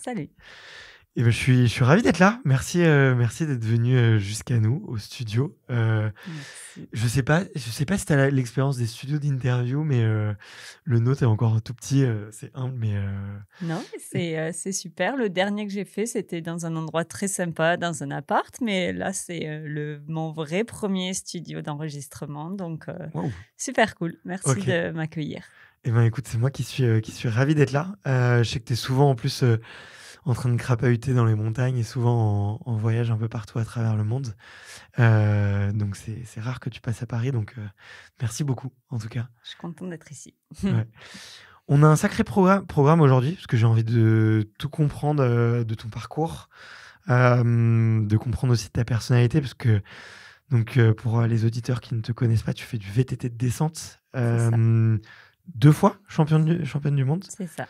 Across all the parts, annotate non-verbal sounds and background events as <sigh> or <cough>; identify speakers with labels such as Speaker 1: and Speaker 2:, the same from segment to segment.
Speaker 1: Salut.
Speaker 2: Et eh ben, je, suis, je suis ravi d'être là. Merci, euh, merci d'être venu euh, jusqu'à nous, au studio. Euh, je ne sais, pas, je sais pas si tu as l'expérience des studios d'interview, mais le nôtre est encore tout petit. c'est humble, mais.
Speaker 1: Non, c'est, super. Le dernier que j'ai fait, c'était dans un endroit très sympa, dans un appart. Mais là, c'est le, mon vrai premier studio d'enregistrement. Donc, super cool. Merci de m'accueillir.
Speaker 2: Eh bien, écoute, c'est moi qui suis, euh, qui suis ravi d'être là. Euh, je sais que tu es souvent en plus euh, en train de crapahuter dans les montagnes et souvent en, voyage un peu partout à travers le monde. donc, c'est rare que tu passes à Paris. Donc, merci beaucoup, en tout cas.
Speaker 1: Je suis contente d'être ici. <laughs>
Speaker 2: On a un sacré programme aujourd'hui, parce que j'ai envie de tout comprendre de ton parcours, de comprendre aussi ta personnalité, parce que donc, pour les auditeurs qui ne te connaissent pas, tu fais du VTT de descente deux fois championne du, championne du monde. C'est ça.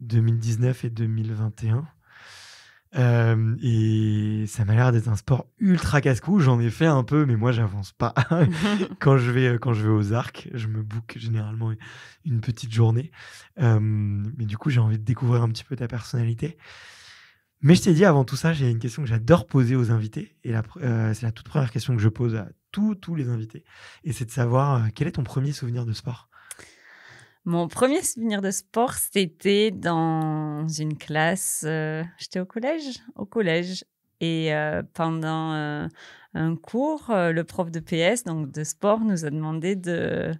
Speaker 2: 2019 euh, et 2021. Euh, et ça m'a l'air d'être un sport ultra casse-cou. J'en ai fait un peu, mais moi, j'avance pas. <laughs> <laughs> quand, je vais, euh, quand je vais aux arcs, je me book généralement une petite journée. mais du coup, j'ai envie de découvrir un petit peu ta personnalité. Mais je t'ai dit avant tout ça, j'ai une question que j'adore poser aux invités. Et euh, c'est la toute première question que je pose à tous, tous les invités. Et c'est de savoir euh, quel est ton premier souvenir de sport
Speaker 1: Mon premier souvenir de sport, c'était dans une classe. Euh, j'étais au collège Au collège. Et pendant un cours, le prof de PS, donc de sport, nous a demandé de,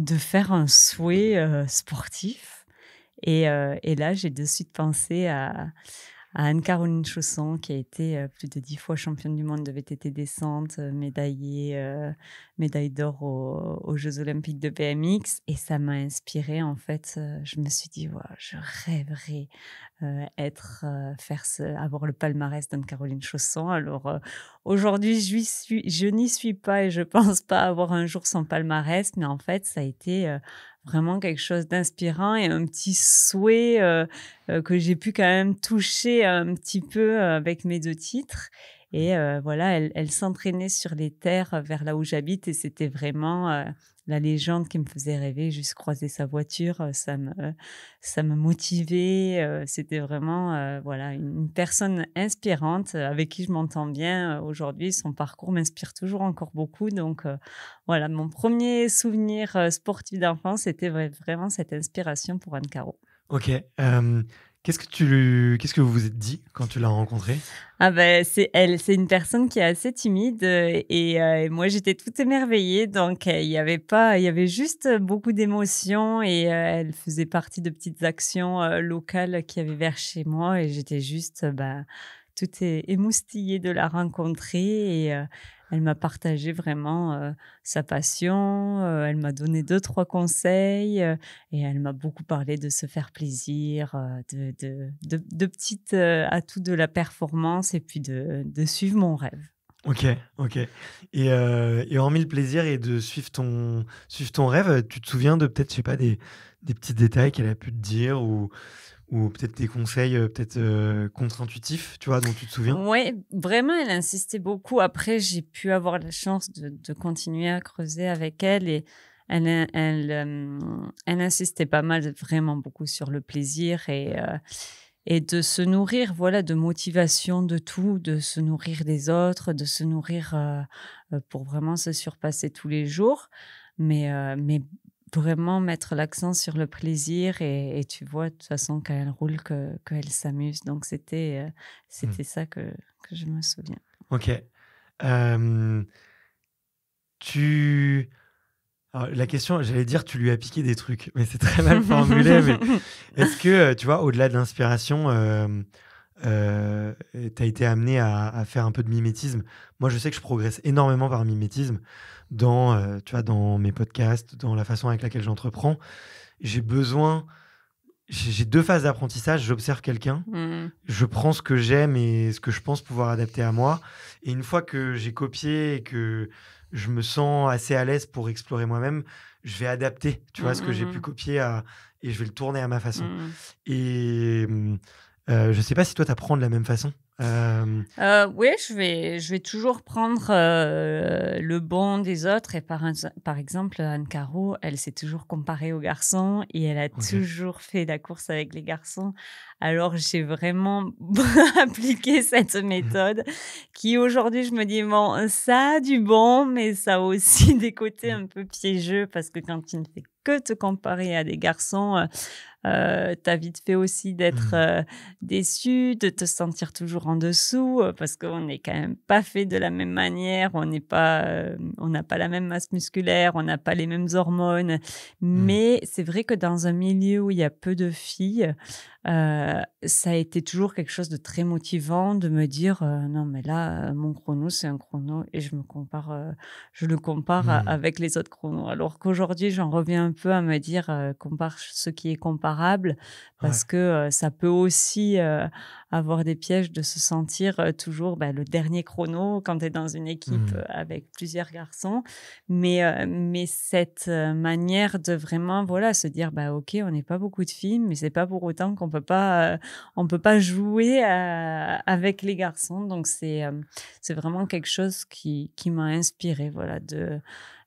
Speaker 1: de faire un souhait sportif. et là, j'ai de suite pensé à Anne-Caroline Chausson, qui a été euh, plus de dix fois championne du monde de VTT descente, euh, médaillée, euh, médaille d'or aux, Jeux Olympiques de BMX. Et ça m'a inspirée, en fait. Je me suis dit, je rêverais être, faire avoir le palmarès d'Anne-Caroline Chausson. Alors aujourd'hui, je, n'y suis pas et je <laughs> pense pas avoir un jour sans palmarès, mais en fait, ça a été vraiment quelque chose d'inspirant et un petit souhait euh, euh, que j'ai pu quand même toucher un petit peu euh, avec mes deux titres. Et euh, voilà, elle, s'entraînait sur les terres euh, vers là où j'habite et c'était vraiment euh, la légende qui me faisait rêver. Juste croiser sa voiture, ça me, ça me motivait. c'était vraiment voilà une personne inspirante avec qui je m'entends bien. Aujourd'hui, son parcours m'inspire toujours encore beaucoup. Donc voilà, mon premier souvenir sportif d'enfance, c'était vraiment cette inspiration pour Anne Caro.
Speaker 2: Ok. Qu'est-ce que tu qu'est-ce que vous vous êtes dit quand tu l'as rencontrée
Speaker 1: Ah ben c'est elle, c'est une personne qui est assez timide euh, euh, et, moi j'étais toute émerveillée donc euh, il y avait pas il y avait juste beaucoup d'émotions et elle faisait partie de petites actions locales qui avaient vers chez moi et j'étais juste bah tout émoustillée de la rencontrer et elle m'a partagé vraiment sa passion, elle m'a donné deux, trois conseils et elle m'a beaucoup parlé de se faire plaisir, de, de, petites atouts de la performance et puis de, suivre mon rêve.
Speaker 2: Ok, ok. Et, et, hormis le plaisir et de suivre ton, suivre ton rêve, tu te souviens de peut-être, je sais pas, des, des petits détails qu'elle a pu te dire ou, ou peut-être des conseils euh, peut-être euh, contre-intuitifs, tu vois, dont tu te souviens
Speaker 1: Oui, vraiment, elle insistait beaucoup. Après, j'ai pu avoir la chance de, continuer à creuser avec elle et elle, euh, elle, elle, insistait pas mal, vraiment beaucoup sur le plaisir et, et de se nourrir, voilà, de motivation, de tout, de se nourrir des autres, de se nourrir pour vraiment se surpasser tous les jours. Mais, mais vraiment mettre l'accent sur le plaisir et, tu vois de toute façon qu'elle roule qu'elle s'amuse. Donc c'était euh, mmh. c'était ça que, que, je me souviens.
Speaker 2: Ok. tu... la question, j'allais dire, tu lui as piqué des trucs, mais c'est très mal formulé. mais <laughs> est-ce que, euh, tu vois, au-delà de l'inspiration, euh, tu as été amené à, à, faire un peu de mimétisme Moi, je sais que je progresse énormément par mimétisme dans, euh, tu vois, dans mes podcasts, dans la façon avec laquelle j'entreprends. J'ai besoin. J'ai deux phases d'apprentissage. J'observe quelqu'un, hmm. je prends ce que j'aime et ce que je pense pouvoir adapter à moi. Et une fois que j'ai copié et que je me sens assez à l'aise pour explorer moi-même, je vais adapter, tu vois, ce que j'ai hmm. pu copier et je vais le tourner à ma façon. Hmm. Et euh, je ne sais pas si toi, tu apprends de la même façon. Euh,
Speaker 1: euh, oui, je vais, je vais toujours prendre euh, le bon des autres. Et par, par exemple, Anne Caro, elle s'est toujours comparée aux garçons et elle a toujours fait la course avec les garçons. Alors, j'ai vraiment <laughs> appliqué cette méthode qui, aujourd'hui, je me dis, bon, ça a du bon, mais ça a aussi <laughs> des côtés un peu piégeux parce que quand tu ne fais que te comparer à des garçons. Euh, euh t'as vite fait aussi d'être mmh. euh, déçu, de te sentir toujours en dessous, euh, parce qu'on n'est quand même pas fait de la même manière, on n'est pas, on n'a pas la même masse musculaire, on n'a pas les mêmes hormones. Mmh. Mais c'est vrai que dans un milieu où il y a peu de filles, euh, ça a été toujours quelque chose de très motivant de me dire euh, non mais là euh, mon chrono c'est un chrono et je me compare je le compare mmh. avec les autres chronos alors qu'aujourd'hui j'en reviens un peu à me dire compare ce qui est comparable parce que ça peut aussi avoir des pièges de se sentir toujours bah, le dernier chrono quand tu es dans une équipe mmh. avec plusieurs garçons mais mais cette manière de vraiment voilà se dire bah OK on n'est pas beaucoup de filles mais c'est pas pour autant qu'on peut pas, euh, on peut pas jouer euh, avec les garçons. Donc c'est, euh, c'est vraiment quelque chose qui, qui m'a inspirée, voilà. De,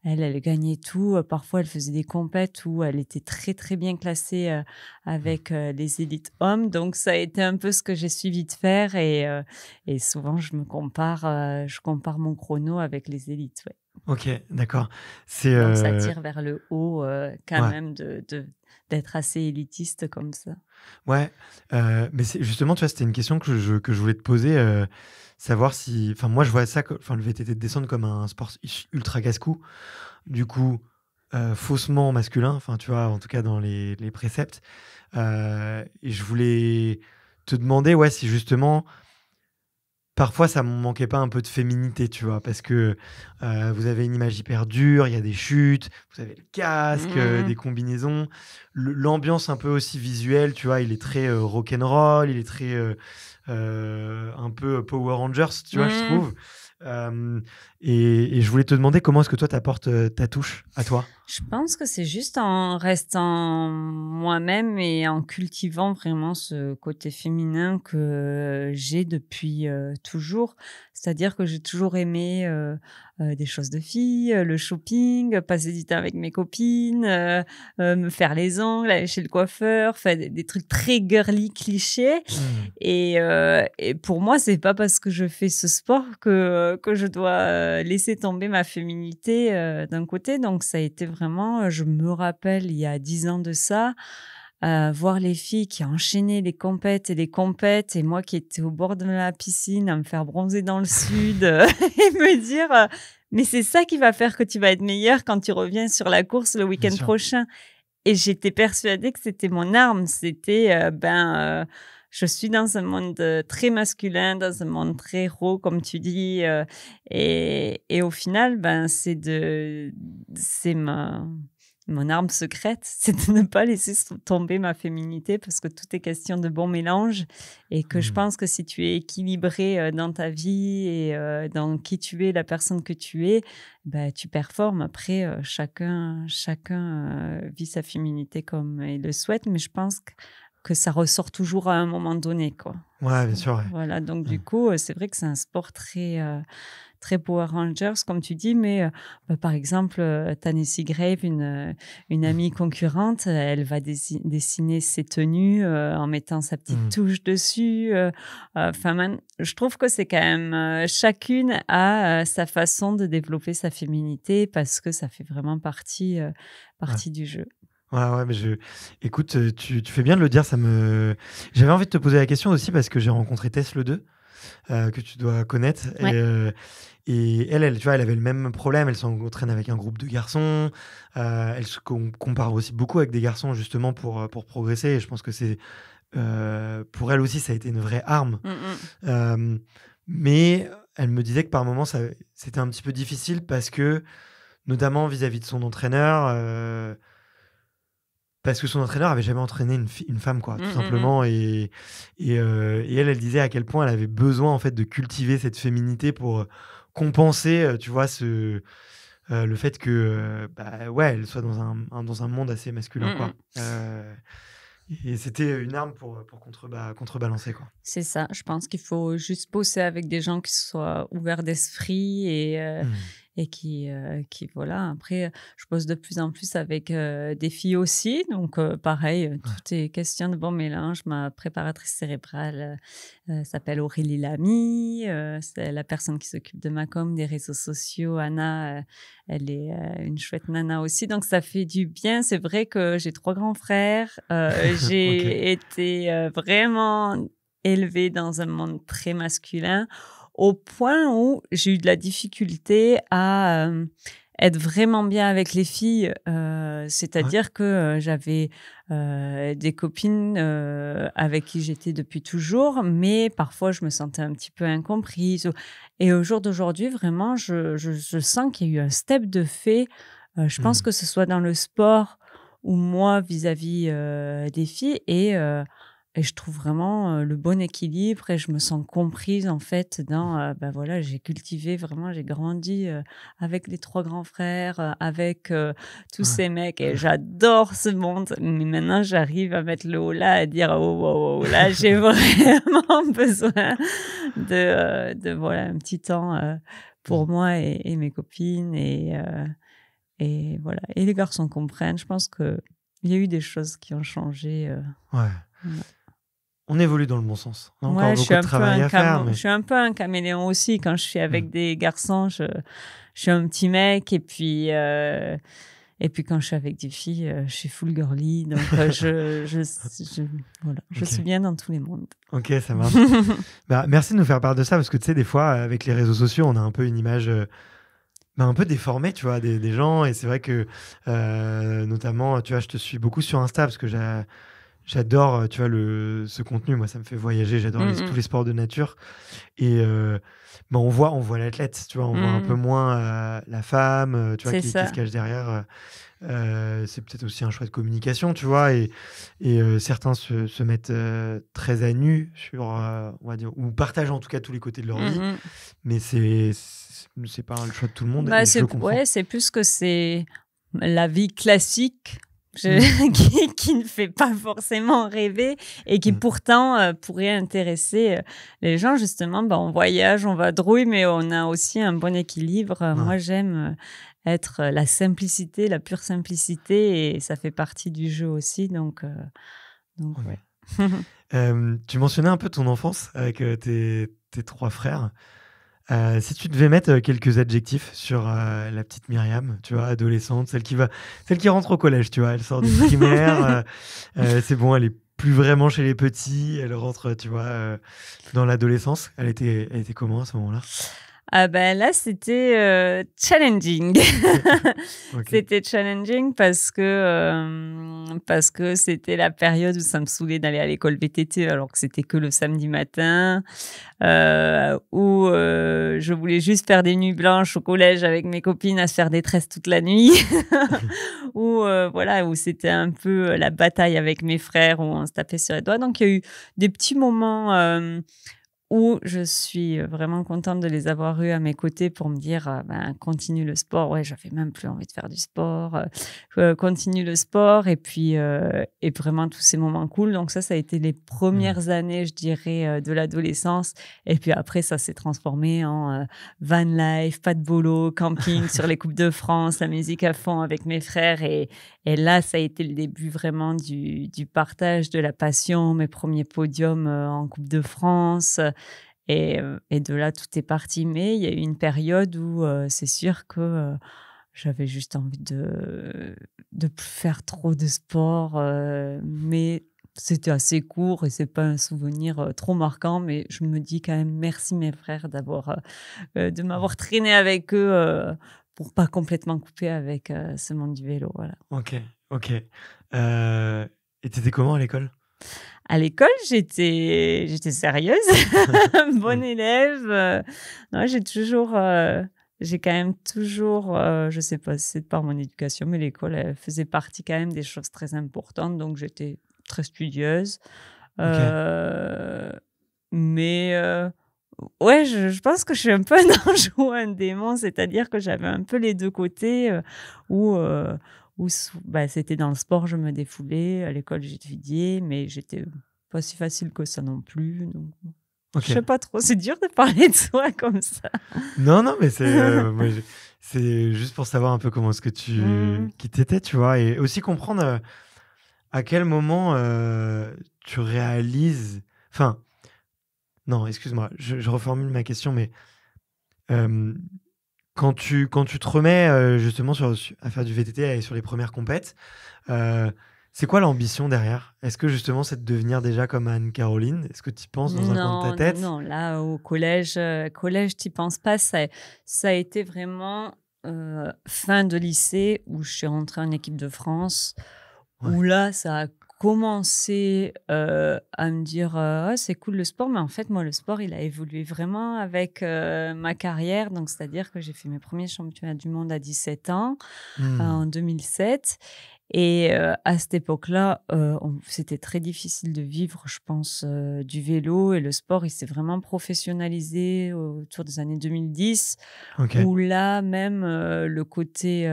Speaker 1: elle, elle gagnait tout. Parfois, elle faisait des compètes où elle était très très bien classée avec les élites hommes. Donc ça a été un peu ce que j'ai suivi de faire et, souvent je me compare, je compare mon chrono avec les élites. Ouais.
Speaker 2: Ok, d'accord. ça tire
Speaker 1: vers le haut quand même de, d'être assez élitiste comme ça.
Speaker 2: Ouais, euh, mais justement, tu vois, c'était une question que je, que je voulais te poser, euh, savoir si, enfin, moi, je vois ça, enfin, le VTT de descendre comme un sport ultra casse-cou, du coup, euh, faussement masculin, enfin, tu vois, en tout cas dans les, les préceptes. et je voulais te demander, ouais, si justement, parfois ça me manquait pas un peu de féminité, tu vois, parce que euh, vous avez une image hyper dure, il y a des chutes, vous avez le casque, mmh, euh, mmh, mmh. des combinaisons, l'ambiance un peu aussi visuelle, tu vois, il est très euh, rock'n'roll, il est très un peu Power Rangers, tu vois, je trouve. Et, je voulais te demander comment est-ce que toi, tu apportes euh, ta touche à toi Je
Speaker 1: pense que c'est juste en restant moi-même et en cultivant vraiment ce côté féminin que j'ai depuis euh, toujours. C'est-à-dire que j'ai toujours aimé euh, des choses de fille, le shopping, passer du temps avec mes copines, me faire les ongles, aller chez le coiffeur, faire des, trucs très girly, clichés. Mmh. Et, et, pour moi, c'est pas parce que je fais ce sport que, que je dois euh, laisser tomber ma féminité euh, d'un côté. Donc ça a été vraiment, euh, je me rappelle, il y a dix ans de ça, voir les filles qui enchaînaient les compètes et les compètes et moi qui étais au bord de la piscine à me faire bronzer dans le sud <laughs> et me dire mais c'est ça qui va faire que tu vas être meilleure quand tu reviens sur la course le week-end prochain. Et j'étais persuadée que c'était mon arme, c'était ben je suis dans un monde euh, très masculin, dans un monde très raw, comme tu dis. Euh, et, au final, ben, c'est de, c'est mon arme secrète, <laughs> c'est de ne pas laisser tomber ma féminité parce que tout est question de bon mélange et que je mmh. pense que si tu es équilibré euh, dans ta vie et dans qui tu es, la personne que tu es, ben, tu performes. Après, chacun, chacun vit sa féminité comme il le souhaite, mais je pense que que ça ressort toujours à un moment donné, quoi. Ouais, bien sûr. Voilà, donc du mmh. coup, euh, c'est vrai que c'est un sport très, euh, très Power Rangers, comme tu dis, mais euh, bah, par exemple, Tanessi Grave, une, amie mmh. concurrente, elle va dessiner ses tenues en mettant sa petite mmh. touche dessus. Enfin, je trouve que c'est quand même chacune a sa façon de développer sa féminité parce que ça fait vraiment partie, partie du jeu
Speaker 2: mais je... écoute, euh, tu, fais bien de le dire. Ça me, j'avais envie de te poser la question aussi parce que j'ai rencontré Tess le 2, euh, que tu dois connaître. Euh, et, elle, elle, tu vois, elle avait le même problème. Elle s'entraîne avec un groupe de garçons. elle se compare aussi beaucoup avec des garçons justement pour pour progresser. Et je pense que c'est pour elle aussi, ça a été une vraie arme. Mmh, mmh. mais elle me disait que par moments, c'était un petit peu difficile parce que, notamment vis à -vis de son entraîneur parce que son entraîneur avait jamais entraîné une, femme, quoi, tout mm, mm, mm. simplement. Et, et, euh, et, elle, elle disait à quel point elle avait besoin, en fait, de cultiver cette féminité pour euh, compenser, euh, tu vois, ce, le fait que, bah, ouais, elle soit dans un, dans un monde assez masculin, quoi. et c'était une arme pour, pour contre, bah, contrebalancer, quoi.
Speaker 1: C'est ça. Je pense qu'il faut juste bosser avec des gens qui soient ouverts d'esprit et mmh et qui, euh, qui voilà. Après, je pose de plus en plus avec euh, des filles aussi, donc euh, pareil, tout est question de bon mélange. Ma préparatrice cérébrale s'appelle Aurélie Lamy, c'est la personne qui s'occupe de ma com, des réseaux sociaux. Anna, elle est une chouette nana aussi, donc ça fait du bien. C'est vrai que j'ai trois grands frères, <laughs> j'ai été vraiment élevée dans un monde très masculin au point où j'ai eu de la difficulté à euh, être vraiment bien avec les filles. Euh, c'est-à-dire que euh, j'avais des copines avec qui j'étais depuis toujours, mais parfois je me sentais un petit peu incomprise. Et au jour d'aujourd'hui, vraiment, je, sens qu'il y a eu un step de fait. je pense mmh. que ce soit dans le sport ou moi vis-à-vis -vis, des filles et et je trouve vraiment euh, le bon équilibre et je me sens comprise en fait dans ben voilà j'ai cultivé vraiment j'ai grandi euh, avec les trois grands frères avec tous ces mecs et j'adore ce monde mais maintenant j'arrive à mettre le haut là et dire oh, là j'ai <laughs> vraiment <laughs> besoin de, de, voilà un petit temps pour moi et, mes copines et et voilà et les garçons comprennent je pense que il y a eu des choses qui ont changé
Speaker 2: ouais on évolue dans le bon sens. je, suis
Speaker 1: un peu un caméléon aussi. Quand je suis avec mm. des garçons, je, suis un petit mec. Et puis, euh, et puis quand je suis avec des filles, euh, je suis full girly. Donc, euh, <laughs> je, je voilà, suis bien dans tous les mondes. Ok, ça marche.
Speaker 2: <laughs> Bah, merci de nous faire part de ça parce que tu sais, des fois, avec les réseaux sociaux, on a un peu une image. Bah, un peu déformé, tu vois, des, gens. Et c'est vrai que, notamment, tu vois, je te suis beaucoup sur Insta parce que j'ai J'adore, euh, tu vois, le, ce contenu. Moi, ça me fait voyager. J'adore mm, mm. tous les sports de nature. Et euh, bah, on voit, on voit l'athlète, tu vois, on voit un peu mm. moins euh, la femme, tu vois, qui, se cache derrière. c'est peut-être aussi un choix de communication, tu vois, et, et certains se, se mettent très à nu sur, on va dire, ou partagent en tout cas tous les côtés de leur vie, mais c'est c'est pas le choix de tout le monde. Bah, c'est
Speaker 1: plus que c'est la vie classique Mm. <laughs> qui, ne fait pas forcément rêver et qui mm. pourtant euh, pourrait intéresser euh, les gens. Justement, ben, on voyage, on va drouille, mais on a aussi un bon équilibre. Euh, moi, j'aime être la simplicité, la pure simplicité, et ça fait partie du jeu aussi. Donc, donc
Speaker 2: <laughs> tu mentionnais un peu ton enfance avec tes, tes trois frères. Euh, si tu devais mettre euh, quelques adjectifs sur euh, la petite Myriam, tu vois, adolescente, celle qui celle qui rentre au collège, tu vois, elle sort du <laughs> primaire, c'est bon, elle est plus vraiment chez les petits, elle rentre, tu vois, dans l'adolescence. Elle était, elle était comment à ce moment-là
Speaker 1: ah ben là, c'était euh, challenging. <laughs> C'était challenging parce que euh, parce que c'était la période où ça me saoulait d'aller à l'école VTT alors que c'était que le samedi matin, euh, où je voulais juste faire des nuits blanches au collège avec mes copines à se faire des tresses toute la nuit, <laughs> <laughs> ou voilà où c'était un peu la bataille avec mes frères où on se tapait sur les doigts. Donc il y a eu des petits moments où je suis euh, vraiment contente de les avoir eus à mes côtés pour me dire euh, ben, continue le sport. Ouais, j'avais même plus envie de faire du sport. Euh, continue le sport et puis et vraiment tous ces moments cool. Donc ça, ça a été les mmh. premières années, je dirais, de l'adolescence. Et puis après, ça s'est transformé en van life, pas de boulot, camping <laughs> sur les coupes de France, la musique à fond avec mes frères et, et là, ça a été le début vraiment du, partage, de la passion, mes premiers podiums euh, en Coupe de France. Euh, et, de là, tout est parti. Mais il y a eu une période où euh, c'est sûr que j'avais juste envie de de plus faire trop de sport. mais c'était assez court et c'est pas un souvenir trop marquant, mais je me dis quand même merci mes frères d'avoir, de m'avoir traîné avec eux pour pas complètement couper avec euh, ce monde du vélo. Voilà.
Speaker 2: Ok, ok. Euh, et étais comment
Speaker 1: à l'école à l'école, j'étais, j'étais sérieuse, <laughs> bonne élève. Non, j'ai toujours, euh, j'ai quand même toujours, euh, je sais pas, c'est par mon éducation, mais l'école elle faisait partie quand même des choses très importantes, donc j'étais très studieuse. mais ouais, je, pense que je suis un peu un ange <laughs> ou un démon, c'est-à-dire que j'avais un peu les deux côtés euh, où, euh, où bah, c'était dans le sport, je me défoulais, à l'école, j'étudiais, mais j'étais pas si facile que ça non plus. Donc... Je sais pas trop, c'est dur de parler de soi <laughs> comme ça. Non,
Speaker 2: non, mais euh, <laughs> c'est juste pour savoir un peu comment est-ce que tu mmh qui t'étais, tu vois, et aussi comprendre à quel moment tu réalises, enfin, non, excuse-moi, je, reformule ma question, mais quand, tu, quand tu te remets justement sur, à faire du VTT et sur les premières compètes, c'est quoi l'ambition derrière Est-ce que justement c'est de devenir déjà comme Anne-Caroline Est-ce que tu penses dans ta tête Non,
Speaker 1: là au collège, collège tu penses pas. Ça, a été vraiment fin de lycée où je suis rentrée en équipe de France. Où là, ça a commencé euh, à me dire euh, c'est cool le sport, mais en fait, moi, le sport, il a évolué vraiment avec euh, ma carrière. Donc, c'est-à-dire que j'ai fait mes premiers championnats du monde à 17 ans, mmh. en 2007. Et à cette époque-là, c'était très difficile de vivre, je pense, du vélo. Et le sport, il s'est vraiment professionnalisé autour des années 2010, où là, même, le côté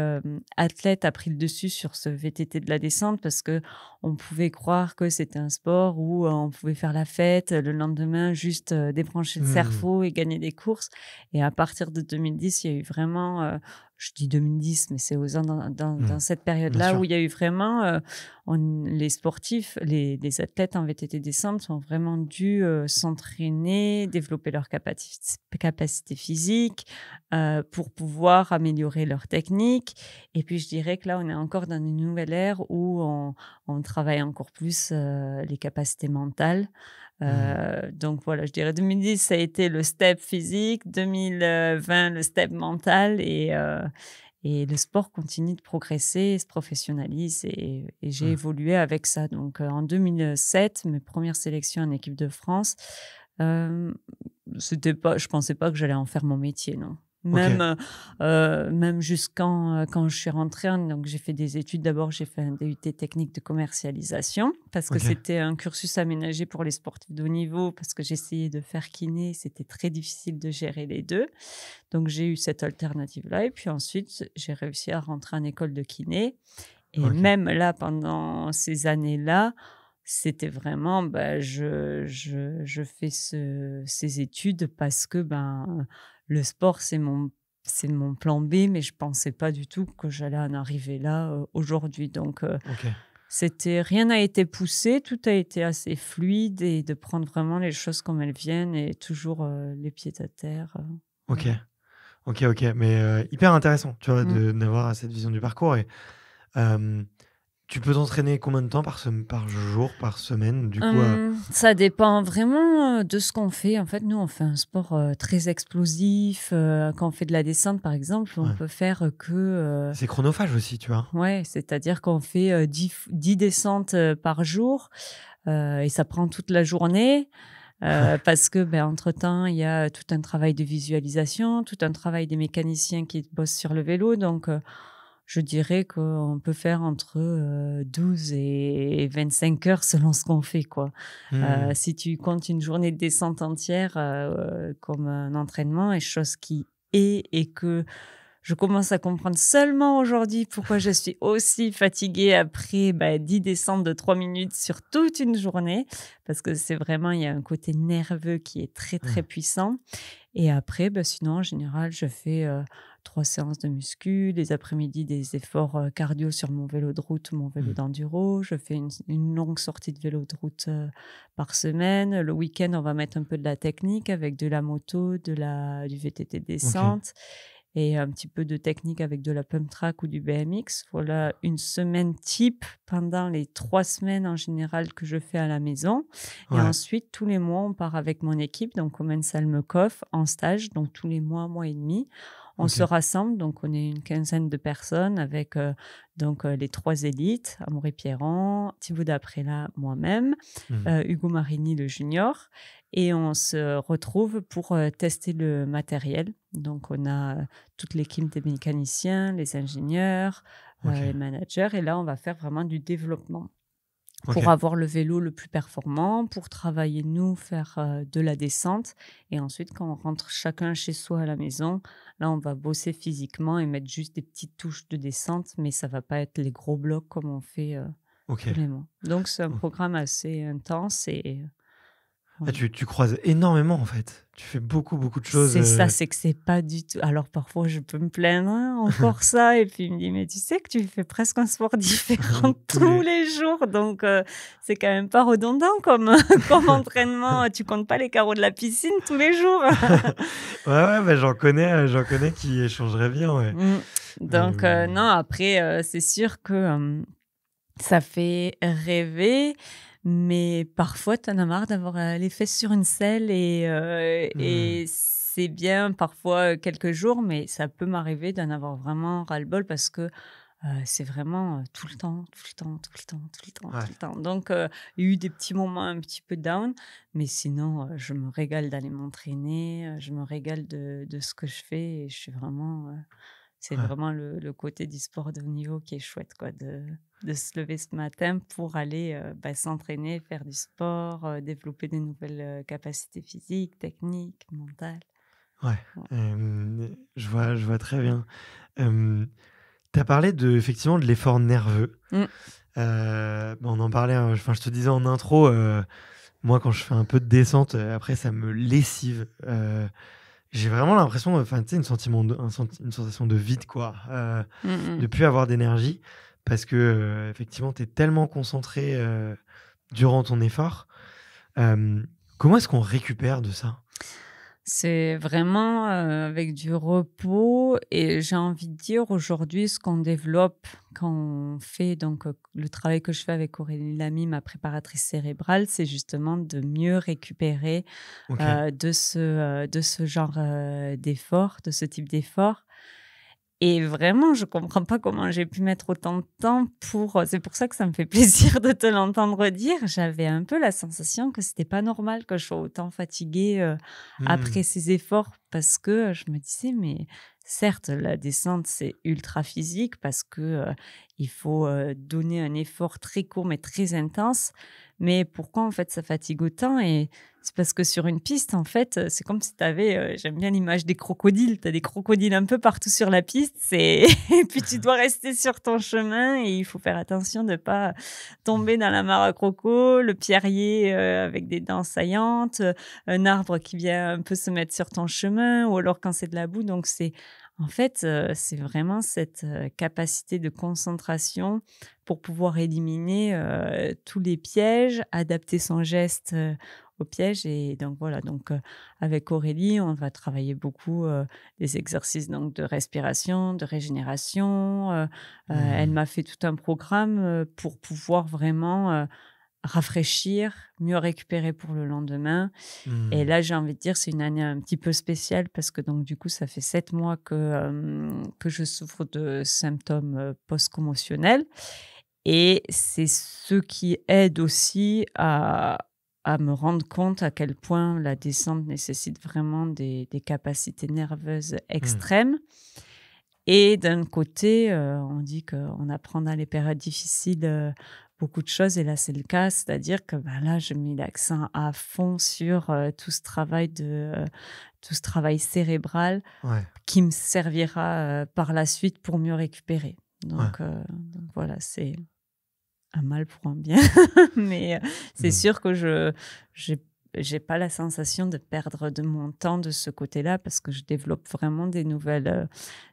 Speaker 1: athlète a pris le dessus sur ce VTT de la descente parce que on pouvait croire que c'était un sport où euh, on pouvait faire la fête, euh, le lendemain juste euh, débrancher le mmh. cerveau et gagner des courses. Et à partir de 2010, il y a eu vraiment, je dis 2010, mais c'est aux ans dans, mmh. cette période-là où il y a eu vraiment, les sportifs, les, athlètes en VTT décembre ont vraiment dû s'entraîner, développer leur capacité, capacité physique pour pouvoir améliorer leur technique. Et puis je dirais que là, on est encore dans une nouvelle ère où on, on travaille encore plus euh, les capacités mentales. Euh, mmh. Donc voilà, je dirais 2010, ça a été le step physique, 2020, le step mental, et, euh, et le sport continue de progresser, se professionnalise, et, j'ai mmh. évolué avec ça. Donc en 2007, mes premières sélections en équipe de France, c'était pas, je ne pensais pas que j'allais en faire mon métier, non. Même, euh, même jusqu'en euh, quand je suis rentrée, donc j'ai fait des études. D'abord, j'ai fait un DUT technique de commercialisation parce que c'était un cursus aménagé pour les sportifs de haut niveau. Parce que j'essayais de faire kiné, c'était très difficile de gérer les deux. Donc j'ai eu cette alternative là. Et puis ensuite, j'ai réussi à rentrer en école de kiné. Et même là, pendant ces années-là, c'était vraiment ben, je, je, je, fais ces études parce que ben le sport, c'est mon c'est mon plan B, mais je pensais pas du tout que j'allais en arriver là euh, aujourd'hui. Donc, euh, c'était rien n'a été poussé, tout a été assez fluide et de prendre vraiment les choses comme elles viennent et toujours euh, les pieds à terre.
Speaker 2: ok, ok, ok, mais hyper intéressant, tu vois, mmh. d'avoir cette vision du parcours et tu peux t'entraîner combien de temps par, par jour, par semaine du coup, hum,
Speaker 1: Ça dépend vraiment euh, de ce qu'on fait. En fait, nous, on fait un sport euh, très explosif. Euh, quand on fait de la descente, par exemple, on peut faire que... C'est
Speaker 2: chronophage aussi, tu vois.
Speaker 1: Ouais, c'est-à-dire qu'on fait 10, descentes par jour et ça prend toute la journée. parce que ben, entre-temps, il y a tout un travail de visualisation, tout un travail des mécaniciens qui bossent sur le vélo. Donc, je dirais qu'on peut faire entre 12 euh, et 25 heures selon ce qu'on fait. Quoi. Euh, mmh. si tu comptes une journée de descente entière euh, comme un entraînement, et chose qui est et que je commence à comprendre seulement aujourd'hui pourquoi je suis aussi fatiguée après 10 bah, descentes de 3 minutes sur toute une journée, parce que c'est vraiment, il y a un côté nerveux qui est très très mmh. puissant. Et après, bah, sinon, en général, je fais trois séances de muscu, les après-midi des efforts euh, cardio sur mon vélo de route, mon vélo mmh. d'enduro. Je fais une, longue sortie de vélo de route euh, par semaine. Le week-end, on va mettre un peu de la technique avec de la moto, de la, du VTT descente. Et un petit peu de technique avec de la pump track ou du BMX. Voilà une semaine type pendant les trois semaines en général que je fais à la maison. Et ensuite, tous les mois, on part avec mon équipe. Donc, Omen Salmekov en stage. Donc, tous les mois, mois et demi on se rassemble, donc on est une quinzaine de personnes avec euh, donc euh, les trois élites, Amaury Pierron, Thibaut là moi-même, mmh. euh, Hugo Marini le junior, et on se retrouve pour tester le matériel. Donc on a toute l'équipe des mécaniciens, les ingénieurs, les managers, et là on va faire vraiment du développement pour avoir le vélo le plus performant, pour travailler nous, faire euh, de la descente. Et ensuite, quand on rentre chacun chez soi à la maison, là, on va bosser physiquement et mettre juste des petites touches de descente, mais ça va pas être les gros blocs comme on fait euh, Donc, c'est un mmh. programme assez intense et euh,
Speaker 2: ah, tu, croises énormément en fait. Tu fais beaucoup,
Speaker 1: beaucoup de choses. C'est ça, euh. c'est que c'est pas du tout. Alors parfois, je peux me plaindre hein, encore <laughs> ça. Et puis il me dit, mais tu sais que tu fais presque un sport <laughs> différent tous les jours. Donc euh, c'est quand même pas redondant comme, <laughs> comme entraînement. tu comptes pas les carreaux de la piscine tous les jours. ouais,
Speaker 2: ouais, bah, j'en connais, euh, j'en connais qui échangeraient bien. Mm. Donc
Speaker 1: non, après, c'est sûr que ça fait rêver. Mais parfois, tu en as marre d'avoir euh, les fesses sur une selle et, euh, et mmh. c'est bien parfois euh, quelques jours, mais ça peut m'arriver d'en avoir vraiment ras-le-bol parce que c'est vraiment tout le temps, tout le temps, tout le temps, tout le temps, tout le temps. Donc, il y a eu des petits moments un petit peu down, mais sinon, je me régale d'aller m'entraîner, je me régale de, de, ce que je fais et je suis vraiment c'est vraiment le, côté du sport de haut niveau qui est chouette, quoi, de, se lever ce matin pour aller euh, bah, s'entraîner, faire du sport, euh, développer des nouvelles euh, capacités physiques, techniques, mentales.
Speaker 2: Ouais, je, vois, je vois très bien. tu as parlé de, effectivement de l'effort nerveux. Mmh. Bah, on en parlait, hein, enfin, je te disais en intro, moi quand je fais un peu de descente, après ça me lessive j'ai vraiment l'impression, enfin, tu sais, une, sentiment une sensation de vide, quoi. Euh, mm, mm. De plus avoir d'énergie. Parce que, euh, effectivement, tu es tellement concentré euh, durant ton effort. Euh, comment est-ce qu'on récupère de ça
Speaker 1: c'est vraiment euh, avec du repos et j'ai envie de dire aujourd'hui ce qu'on développe quand on fait donc euh, le travail que je fais avec Aurélie Lamy, ma préparatrice cérébrale, c'est justement de mieux récupérer euh, de ce de ce genre d'effort, de ce type d'effort. Et vraiment, je comprends pas comment j'ai pu mettre autant de temps pour. C'est pour ça que ça me fait <laughs> plaisir de te l'entendre dire. J'avais un peu la sensation que c'était pas normal que je sois autant fatiguée euh, mmh. après ces efforts parce que je me disais mais Certes, la descente, c'est ultra physique parce qu'il euh, faut euh, donner un effort très court mais très intense. Mais pourquoi en fait ça fatigue autant Et c'est parce que sur une piste, en fait, euh, c'est comme si tu avais, j'aime bien l'image des crocodiles, tu as des crocodiles un peu partout sur la piste, <laughs> et puis tu dois rester sur ton chemin et il faut faire attention de ne pas mmh. tomber dans la mare à croco, le pierrier avec des dents saillantes, un arbre qui vient un peu se mettre sur ton chemin, ou alors quand c'est de la boue. Donc c'est en fait, euh, c'est vraiment cette euh, capacité de concentration pour pouvoir éliminer euh, tous les pièges, adapter son geste aux pièges. Et donc voilà, donc avec Aurélie, on va travailler beaucoup des exercices donc de respiration, de régénération. Elle mmh. m'a fait tout un programme pour pouvoir vraiment rafraîchir, mieux récupérer pour le lendemain. Et hmm. là, j'ai envie de dire, c'est une année un petit peu spéciale parce que donc du coup, ça fait sept mois que, que je souffre de symptômes post-commotionnels. Et c'est ce qui aide aussi à, à me rendre compte à quel point la descente nécessite vraiment des, des capacités nerveuses hmm. extrêmes. Et d'un côté, on dit qu'on apprend dans les périodes difficiles beaucoup de choses. Et là, c'est le cas. C'est-à-dire que ben, là, je mets l'accent à fond sur euh, tout ce travail de euh, tout ce travail cérébral qui me servira euh, par la suite pour mieux récupérer. Donc, voilà, c'est un mal pour un bien. <laughs> Mais c'est mmh. sûr que je j'ai pas la sensation de perdre de mon temps de ce côté-là parce que je développe vraiment des nouvelles,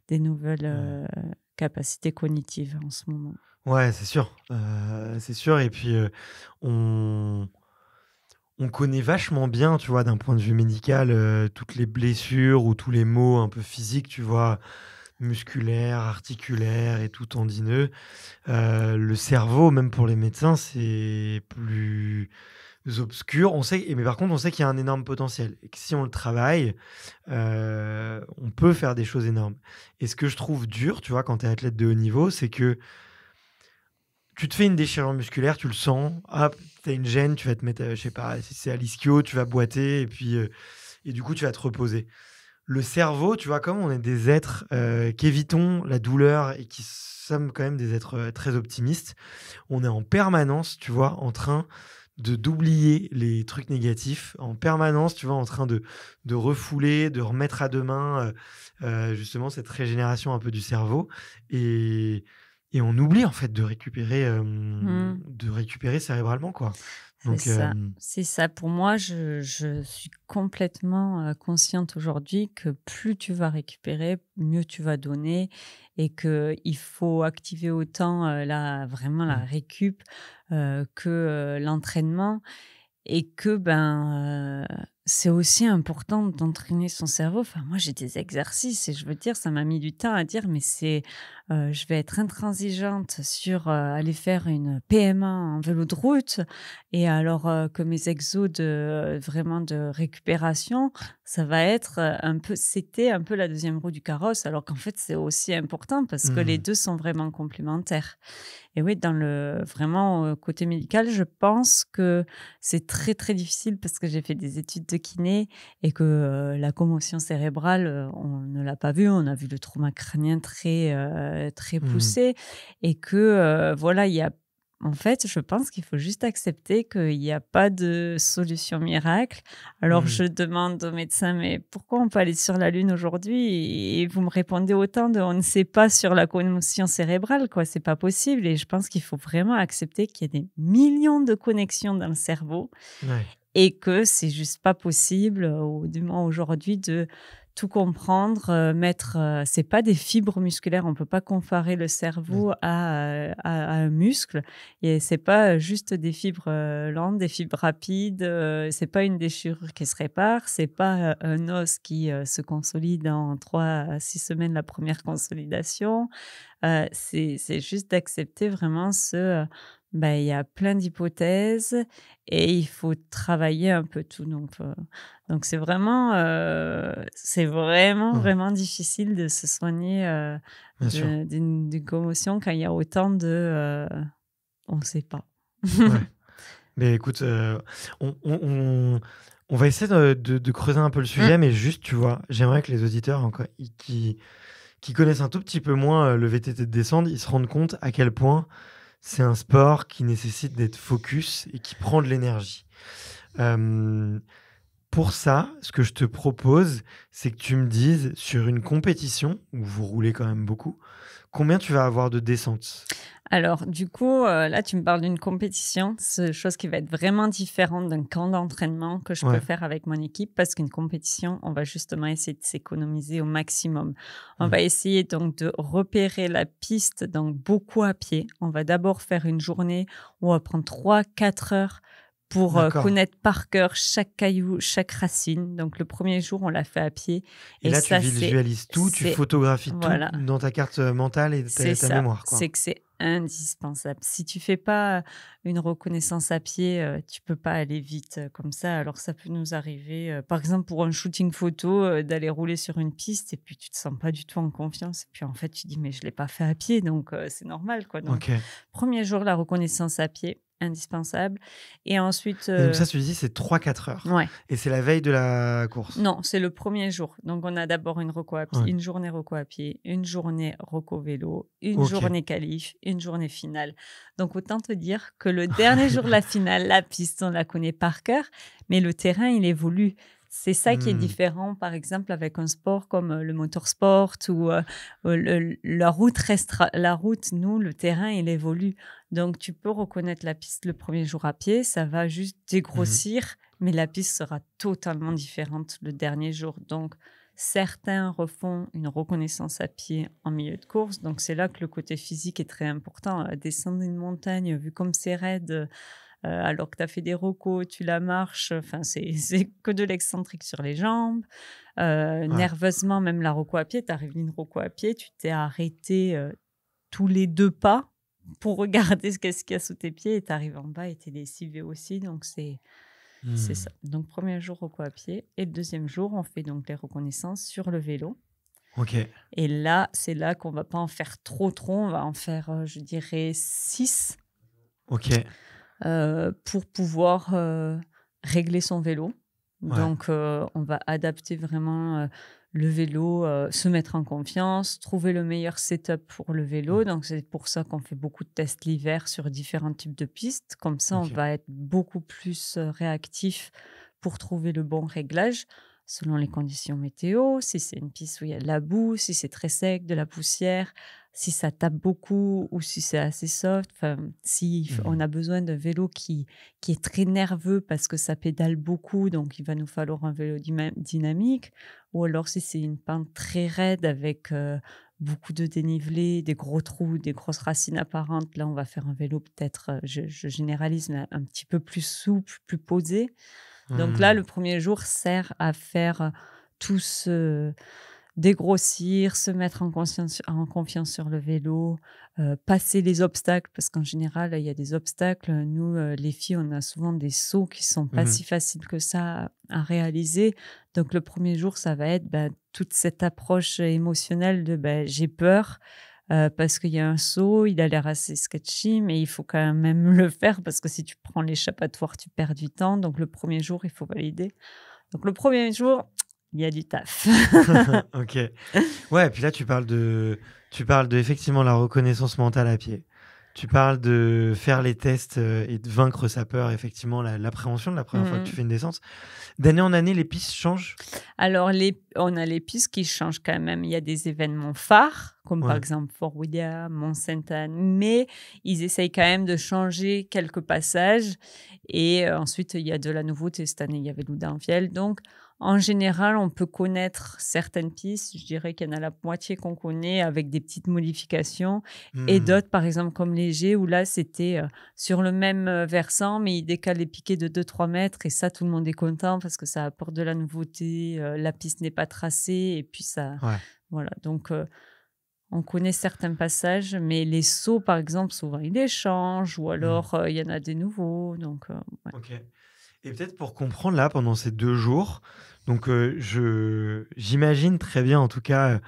Speaker 1: des nouvelles capacités cognitives en ce moment.
Speaker 2: Ouais, c'est sûr. Euh, c'est sûr. Et puis, euh, on... connaît vachement bien, tu vois, d'un point de vue médical, euh, toutes les blessures ou tous les maux un peu physiques, tu vois, musculaires, articulaires et tout tendineux. le cerveau, même pour les médecins, c'est plus obscur, On sait, mais par contre, on sait qu'il y a un énorme potentiel et que si on le travaille, on peut faire des choses énormes. Et ce que je trouve dur, tu vois, quand tu es athlète de haut niveau, c'est que tu te fais une déchirure musculaire, tu le sens, hop, as une gêne, tu vas te mettre, euh, je sais pas, si c'est à l'ischio, tu vas boiter, et puis, euh, et du coup, tu vas te reposer. Le cerveau, tu vois, comme on est des êtres euh, qu'évitons qui évitons la douleur et qui sommes quand même des êtres très optimistes, on est en permanence, tu vois, en train de d'oublier les trucs négatifs en permanence, tu vois, en train de, de refouler, de remettre à demain mains justement cette régénération un peu du cerveau. Et, et on oublie en fait de récupérer, mmh. de récupérer cérébralement quoi.
Speaker 1: Donc, euh, mmh. c'est, ça. ça. Pour moi, je, je suis complètement consciente aujourd'hui que plus tu vas récupérer, mieux tu vas donner et que il faut activer autant la, vraiment la mmh. récup que l'entraînement et que ben c'est aussi important d'entraîner son cerveau. Enfin, moi, j'ai des exercices et je veux dire, ça m'a mis du temps à dire, mais c'est, euh, je vais être intransigeante sur euh, aller faire une PMA en vélo de route. Et alors euh, que mes exos de vraiment de récupération, ça va être un peu, c'était un peu la deuxième roue du carrosse, alors qu'en fait, c'est aussi important parce que les mmh. deux sont vraiment complémentaires. Et oui, dans le vraiment euh, côté médical, je pense que c'est très très difficile parce que j'ai fait des études de kiné et que euh, la commotion cérébrale, euh, on ne l'a pas vu. On a vu le trauma crânien très très mmh poussé et que voilà, il y a en fait, je pense qu'il faut juste accepter qu'il n'y a pas de solution miracle. Alors, mmh. je demande au médecins, mais pourquoi on peut aller sur la Lune aujourd'hui Et vous me répondez autant de on ne sait pas sur la connexion cérébrale, quoi, c'est pas possible. Et je pense qu'il faut vraiment accepter qu'il y a des millions de connexions dans le cerveau. et que c'est juste pas possible, au du moins aujourd'hui, de, tout comprendre, euh, mettre. Euh, c'est pas des fibres musculaires. On peut pas comparer le cerveau euh, à, un muscle. Et c'est pas juste des fibres lentes, des fibres rapides. c'est pas une déchirure qui se répare. C'est pas un os qui se consolide en trois à six semaines la première consolidation. c'est juste d'accepter vraiment ce bah, il y a plein d'hypothèses et il faut travailler un peu tout. Donc, donc c'est vraiment, c'est vraiment, mmh. vraiment difficile de se soigner d'une commotion quand il y a autant de, on ne sait pas. <laughs>
Speaker 2: Mais écoute, on, on, va essayer de, creuser un peu le mmh. sujet, mais juste, tu vois, j'aimerais que les auditeurs qui, qui connaissent un tout petit peu moins le VTT de descente, ils se rendent compte à quel point c'est un sport qui nécessite d'être focus et qui prend de l'énergie. Euh, pour ça, ce que je te propose, c'est que tu me dises sur une compétition où vous roulez quand même beaucoup, combien tu vas avoir de descente
Speaker 1: alors, du coup, euh, là, tu me parles d'une compétition, c'est chose qui va être vraiment différente d'un camp d'entraînement que je peux faire avec mon équipe, parce qu'une compétition, on va justement essayer de s'économiser au maximum. On mmh. va essayer donc de repérer la piste, donc beaucoup à pied. On va d'abord faire une journée où on va prendre 3-4 heures pour euh, connaître par cœur chaque caillou, chaque racine. Donc le premier jour, on l'a fait à pied. Et, là, tu visualises tout, tu photographies tout
Speaker 2: dans ta carte euh, mentale et ta, mémoire. C'est
Speaker 1: que indispensable. Si tu fais pas euh, une reconnaissance à pied, euh, tu peux pas aller vite euh, comme ça. Alors ça peut nous arriver, par exemple pour un shooting photo, d'aller rouler sur une piste et puis tu te sens pas du tout en confiance. Et puis en fait tu dis mais je l'ai pas fait à pied, donc c'est normal quoi. Donc, Premier jour la reconnaissance à pied indispensable. Et ensuite. Donc, euh, ça, tu dis, c'est 3-4
Speaker 2: heures. Et c'est la veille de la course
Speaker 1: Non, c'est le premier jour. Donc, on a d'abord une, une journée reco à pied, une journée reco vélo, une journée qualif, une journée finale. Donc, autant te dire que le dernier jour de la <laughs> finale, la piste, on la connaît par cœur, mais le terrain, il évolue. C'est ça qui est hmm. différent, par exemple, avec un sport comme euh, le motorsport ou euh, euh, la route la route. Nous, le terrain, il évolue. Donc, tu peux reconnaître la piste le premier jour à pied, ça va juste mmh dégrossir, mais la piste sera totalement différente le dernier jour. Donc, certains refont une reconnaissance à pied en milieu de course. Donc, c'est là que le côté physique est très important. Descendre une montagne, vu comme c'est raide euh, alors que tu as fait des rocos, tu la marches, enfin, c'est <laughs> que de l'excentrique sur les jambes. Euh, nerveusement, même la roco à pied, tu arrives une roco à pied, tu t'es arrêté euh, tous les deux pas pour regarder <laughs> ce qu'est-ce qu'il y a sous tes pieds et tu arrives en bas et tu es lessivé aussi donc c'est mmh. ça donc premier jour roco à pied et le deuxième jour on fait donc les reconnaissances sur le vélo ok et là c'est là qu'on va pas en faire trop trop on va en faire je dirais six. ok euh, pour pouvoir euh, régler son vélo. Donc, euh, on va adapter vraiment le vélo, se mettre en confiance, trouver le meilleur setup pour le vélo. Mmh. Donc, c'est pour ça qu'on fait beaucoup de tests l'hiver sur différents types de pistes. Comme ça, on va être beaucoup plus réactif pour trouver le bon réglage selon les conditions météo, si c'est une piste où il y a de la boue, si c'est très sec, de la poussière, si ça tape beaucoup ou si c'est assez soft, si mmh on a besoin d'un vélo qui, est très nerveux parce que ça pédale beaucoup, donc il va nous falloir un vélo dynamique, ou alors si c'est une pente très raide avec euh, beaucoup de dénivelé, des gros trous, des grosses racines apparentes, là on va faire un vélo peut-être, euh, je, je généralise, un petit peu plus souple, plus posé. Donc mmh. là, le premier jour sert à faire euh, tout ce dégrossir, se mettre en, confiance sur le vélo, euh, passer les obstacles, parce qu'en général, il y a des obstacles. Nous, euh, les filles, on a souvent des sauts qui sont pas mmh si faciles que ça à, réaliser. Donc le premier jour, ça va être bah, toute cette approche émotionnelle de bah, j'ai peur, euh, parce qu'il y a un saut, il a l'air assez sketchy, mais il faut quand même <laughs> le faire parce que si tu prends l'échappatoire, tu perds du temps. Donc le premier jour, il faut valider. Donc le premier jour, il y a du taf. <laughs>
Speaker 2: ok. Ouais, et puis là, tu parles de, tu parles de effectivement la reconnaissance mentale à pied. Tu parles de faire les tests euh, et de vaincre sa peur, effectivement, l'appréhension de la première fois que mmh. tu fais une naissance. D'année
Speaker 1: en année, les pistes changent Alors, les, on a les pistes qui changent quand même. Il y a des événements phares, comme par exemple Fort William, Mont-Sainte-Anne, mais ils essayent quand même de changer quelques passages. Et euh, ensuite, il y a de la nouveauté. Cette année, il y avait Fiel Donc, en général, on peut connaître certaines pistes. Je dirais qu'il y en a la moitié qu'on connaît avec des petites modifications et mmh. d'autres, par exemple, comme léger, où là, c'était euh, sur le même euh, versant, mais il décale les piquets de 2-3 mètres et ça, tout le monde est content parce que ça apporte de la nouveauté. Euh, la piste n'est pas tracée et puis ça. Voilà. Donc. on connaît certains passages, mais les sauts, par exemple, souvent, ils les changent, ou mmh. alors il y en a des nouveaux. Donc, euh,
Speaker 2: et peut-être pour comprendre là, pendant ces deux jours, donc euh, je j'imagine très bien en tout cas euh,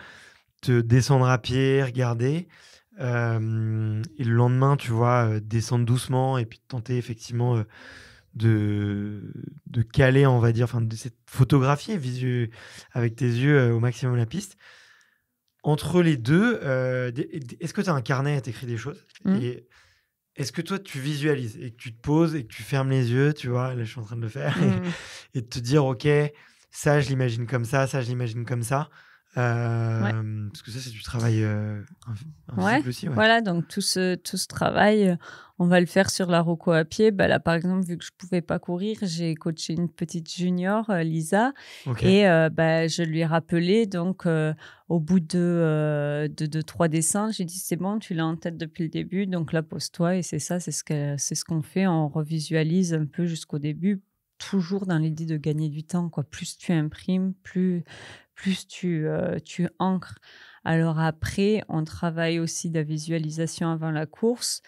Speaker 2: te descendre à pied, regarder. Euh, et le lendemain, tu vois, descendre doucement et puis tenter effectivement de, de caler, on va dire, enfin, de photographier visu, avec tes yeux au maximum la piste. Entre les deux, est-ce que tu as un carnet, à écris des choses mmh. Est-ce que toi, tu visualises et que tu te poses et que tu fermes les yeux, tu vois, là je suis en train de le faire, et, mmh. de te dire, OK, ça, je l'imagine comme ça, ça, je l'imagine comme ça euh, parce que ça, c'est du travail euh, ouais. Voilà,
Speaker 1: donc tout ce, tout ce travail, on va le faire sur la roco à pied. Bah, là, par exemple, vu que je pouvais pas courir, j'ai coaché une petite junior, euh, Lisa, et bah, je lui ai rappelé. Donc, au bout de, de, trois dessins, j'ai dit c'est bon, tu l'as en tête depuis le début, donc là, pose-toi. Et c'est ça, c'est ce qu'on ce qu'on fait. On revisualise un peu jusqu'au début toujours dans l'idée de gagner du temps. Quoi. Plus tu imprimes, plus, plus tu, euh, tu ancres. Alors après, on travaille aussi de la visualisation avant la course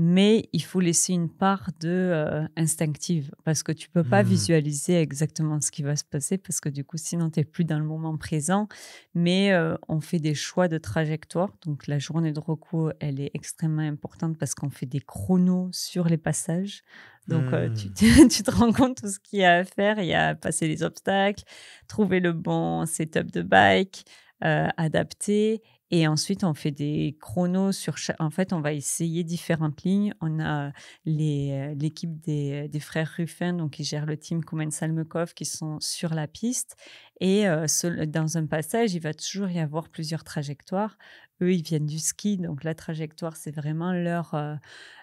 Speaker 1: mais il faut laisser une part de euh, instinctive parce que tu ne peux pas hmm. visualiser exactement ce qui va se passer parce que du coup sinon tu n'es plus dans le moment présent mais euh, on fait des choix de trajectoire donc la journée de recours elle est extrêmement importante parce qu'on fait des chronos sur les passages donc euh, hmm. <laughs> tu, te rends compte tout ce qu'il y a à faire il y a passer les obstacles trouver le bon setup de bike adapter et ensuite, on fait des chronos sur En fait, on va essayer différentes lignes. On a euh, l'équipe des, frères Ruffin, donc qui gèrent le team Koumen Salmekov, qui sont sur la piste. Et euh, dans un passage, il va toujours y avoir plusieurs trajectoires. Eux, ils viennent du ski, donc la trajectoire, c'est vraiment leur, euh,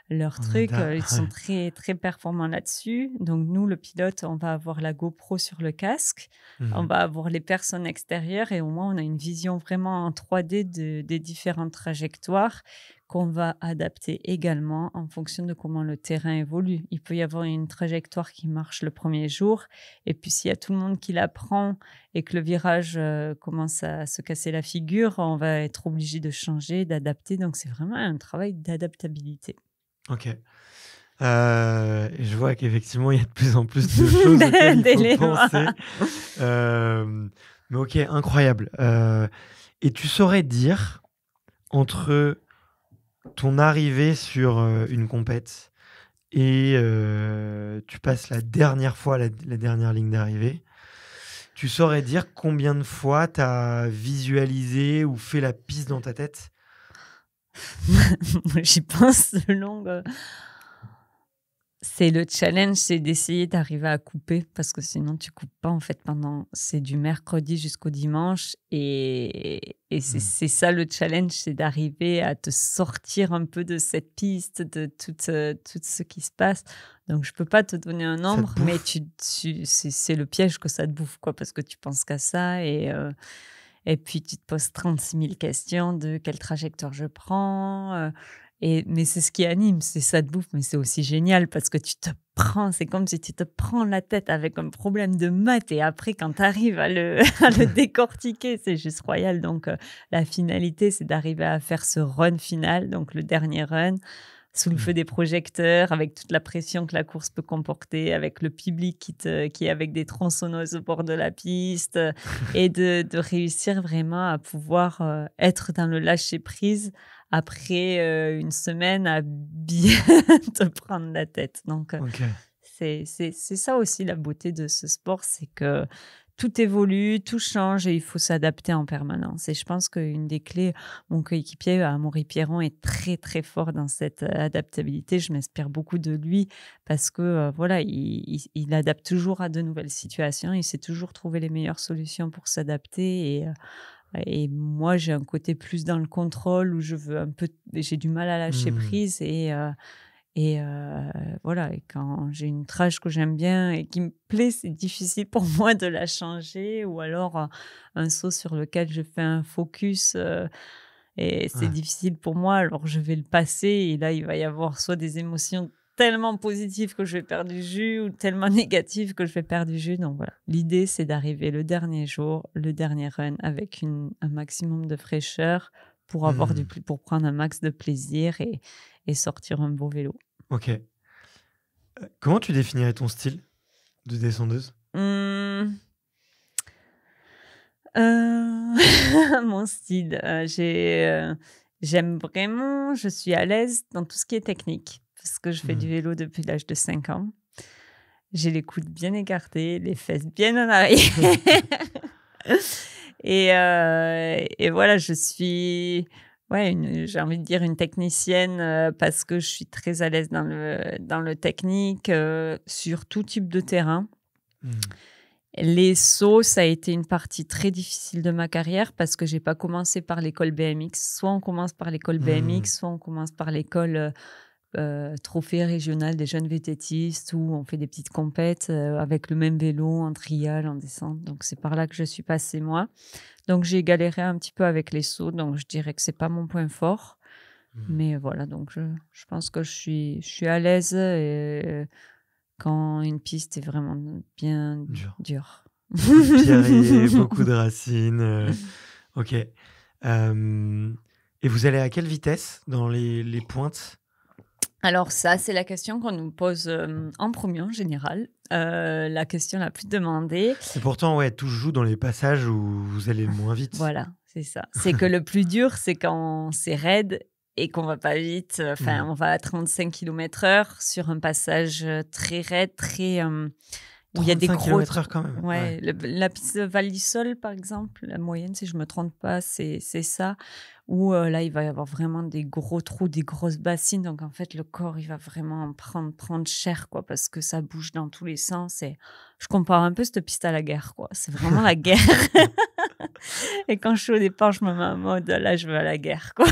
Speaker 1: leur ah, truc. Euh, ils sont très, très performants là-dessus. Donc, nous, le pilote, on va avoir la GoPro sur le casque. On mmh. va avoir les personnes extérieures et au moins, on a une vision vraiment en 3D des différentes trajectoires qu'on va adapter également en fonction de comment le terrain évolue. Il peut y avoir une trajectoire qui marche le premier jour, et puis s'il y a tout le monde qui la prend et que le virage euh, commence à se casser la figure, on va être obligé de changer, d'adapter. Donc c'est vraiment un travail d'adaptabilité.
Speaker 2: Ok. Euh, je vois qu'effectivement, il y a de plus en plus de <laughs> choses à penser. Euh, mais ok, incroyable. Euh, et tu saurais dire, entre ton arrivée sur une compète et tu passes la dernière fois, la, la dernière ligne d'arrivée, tu saurais dire combien de fois tu as visualisé ou fait la piste dans ta tête
Speaker 1: <laughs> j'y pense selon, C'est le challenge, c'est d'essayer d'arriver à couper parce que sinon tu coupes pas en fait pendant. C'est du mercredi jusqu'au dimanche et, et c'est mmh. ça le challenge, c'est d'arriver à te sortir un peu de cette piste, de tout, euh, tout ce qui se passe. Donc je peux pas te donner un nombre, mais tu, c'est le piège que ça te bouffe quoi parce que tu penses qu'à ça et. Euh, et puis, tu te poses 36 000 questions de quelle trajectoire je prends. Euh, et, mais c'est ce qui anime, c'est ça de bouffe, mais c'est aussi génial parce que tu te prends, c'est comme si tu te prends la tête avec un problème de maths et après quand tu arrives à le, <laughs> <laughs> décortiquer, c'est juste royal. Donc euh, la finalité, c'est d'arriver à faire ce run final, donc le dernier run, sous le mm. feu des projecteurs, avec toute la pression que la course peut comporter, avec le public qui, te, qui est avec des tronçonneuses au bord de la piste, <laughs> et de, de réussir vraiment à pouvoir euh, être dans le lâcher-prise après euh, une semaine à bien <laughs> te prendre la tête. Donc, euh, c'est ça aussi la beauté de ce sport, c'est que tout évolue, tout change et il faut s'adapter en permanence. Et je pense qu'une des clés, mon coéquipier Amaury euh, Pierron est très très fort dans cette euh, adaptabilité. Je m'inspire beaucoup de lui parce que euh, voilà, il, adapte toujours à de nouvelles situations. Il sait toujours trouver les meilleures solutions pour s'adapter et moi, j'ai un côté plus dans le contrôle où je veux un peu, j'ai du mal à lâcher mmh. prise et et euh, voilà, quand j'ai une trage que j'aime bien et qui me plaît, c'est difficile pour moi de la changer. Ou alors euh, un saut sur lequel je fais un focus euh, et c'est difficile pour moi, alors je vais le passer. Et là, il va y avoir soit des émotions tellement positives que je vais perdre du jus ou tellement <laughs> négatives que je vais perdre du jus. Donc voilà, l'idée c'est d'arriver le dernier jour, le dernier run avec un maximum de fraîcheur pour, avoir du, mmh. pour prendre un max de plaisir et, et sortir un beau vélo.
Speaker 2: Ok. Euh, comment tu définirais ton style de descendeuse
Speaker 1: mmh. euh, <laughs> Mon style, euh, j'ai j'aime vraiment, je suis à l'aise dans tout ce qui est technique, parce que je fais du mmh. vélo depuis l'âge de 5 ans. J'ai les coudes bien écartés, les fesses bien en arrière. <laughs> <laughs> Euh, et, voilà, je suis ouais, j'ai envie de dire une technicienne euh, parce que je suis très à l'aise dans le, dans le technique euh, sur tout type de terrain. Mmh. Les sauts, ça a été une partie très difficile de ma carrière parce que j'ai pas commencé par l'école BMX. Soit on commence par l'école BMX, mmh. soit on commence par l'école euh, trophée régional des jeunes vététistes où on fait des petites compètes euh, avec le même vélo en trial, en descente. Donc c'est par là que je suis passée moi. Donc j'ai galéré un petit peu avec les sauts, donc je dirais que c'est pas mon point fort. Mmh. Mais voilà, donc je, pense que je suis, je suis à l'aise euh, quand une piste est vraiment bien dure. y a <laughs> beaucoup de
Speaker 2: racines. ok. et vous allez à quelle vitesse dans les, les pointes
Speaker 1: alors ça, c'est la question qu'on nous pose euh, en premier en général, euh, la question la plus demandée.
Speaker 2: Et pourtant, ouais, tout joue dans les passages où vous
Speaker 1: allez moins vite. <laughs> voilà, c'est ça. C'est que le plus dur, c'est quand c'est raide et qu'on va pas vite. Enfin, mmh. on va à 35 km/h sur un passage euh, très raide, très... il y a des gros quand même. Ouais, la piste de Val sol par exemple, la moyenne, si je me trompe pas, c'est ça où euh, là, il va y avoir vraiment des gros trous, des grosses bassines. Donc, en fait, le corps, il va vraiment prendre, prendre cher, quoi, parce que ça bouge dans tous les sens. Et je compare un peu cette piste à la guerre, quoi. C'est vraiment la guerre. <laughs> et quand je suis au départ, je me mets en mode, là, je veux à la guerre, quoi.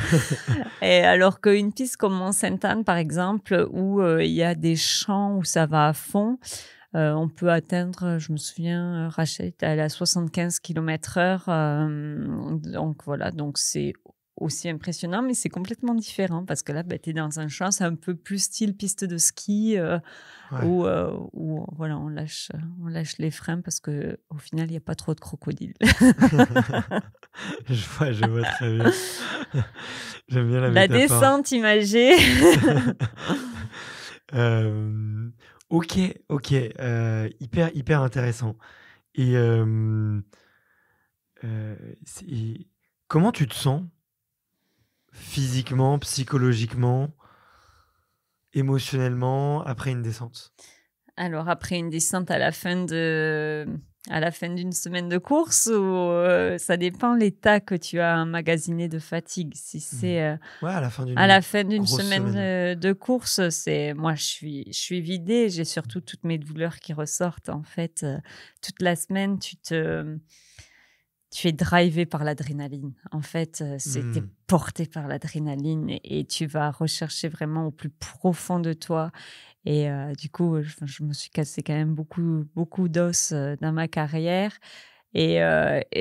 Speaker 1: <laughs> et alors qu'une piste comme Mont-Sainte-Anne, par exemple, où euh, il y a des champs où ça va à fond, euh, on peut atteindre, euh, je me souviens, euh, Rachel, elle à 75 km/h. donc voilà, donc c'est aussi impressionnant, mais c'est complètement différent parce que là, bah, tu es dans un champ, c'est un peu plus style piste de ski où, voilà, on, lâche, on lâche les freins parce que au final, il n'y a pas trop de crocodiles. <laughs>
Speaker 2: je, vois, je vois très bien. <laughs> J'aime bien la, descente imagée. <laughs> euh, Ok, ok, euh, hyper, hyper intéressant. Euh, et, comment tu te sens physiquement, psychologiquement, émotionnellement après une descente
Speaker 1: Alors, après une descente à la fin de à la fin d'une semaine de course ou euh, ça dépend l'état que tu as magasiné de fatigue. Si mmh. c'est euh, à la fin d'une, semaine, euh, de course, c'est moi je suis je suis vidée, j'ai surtout toutes mes douleurs qui ressortent en fait toute la semaine, tu te tu es drivé par l'adrénaline. En fait, euh, c'est hmm. porté par l'adrénaline et, tu vas rechercher vraiment au plus profond de toi. Et euh, du coup, euh, je, me suis cassé quand même beaucoup, beaucoup d'os dans ma carrière. Et,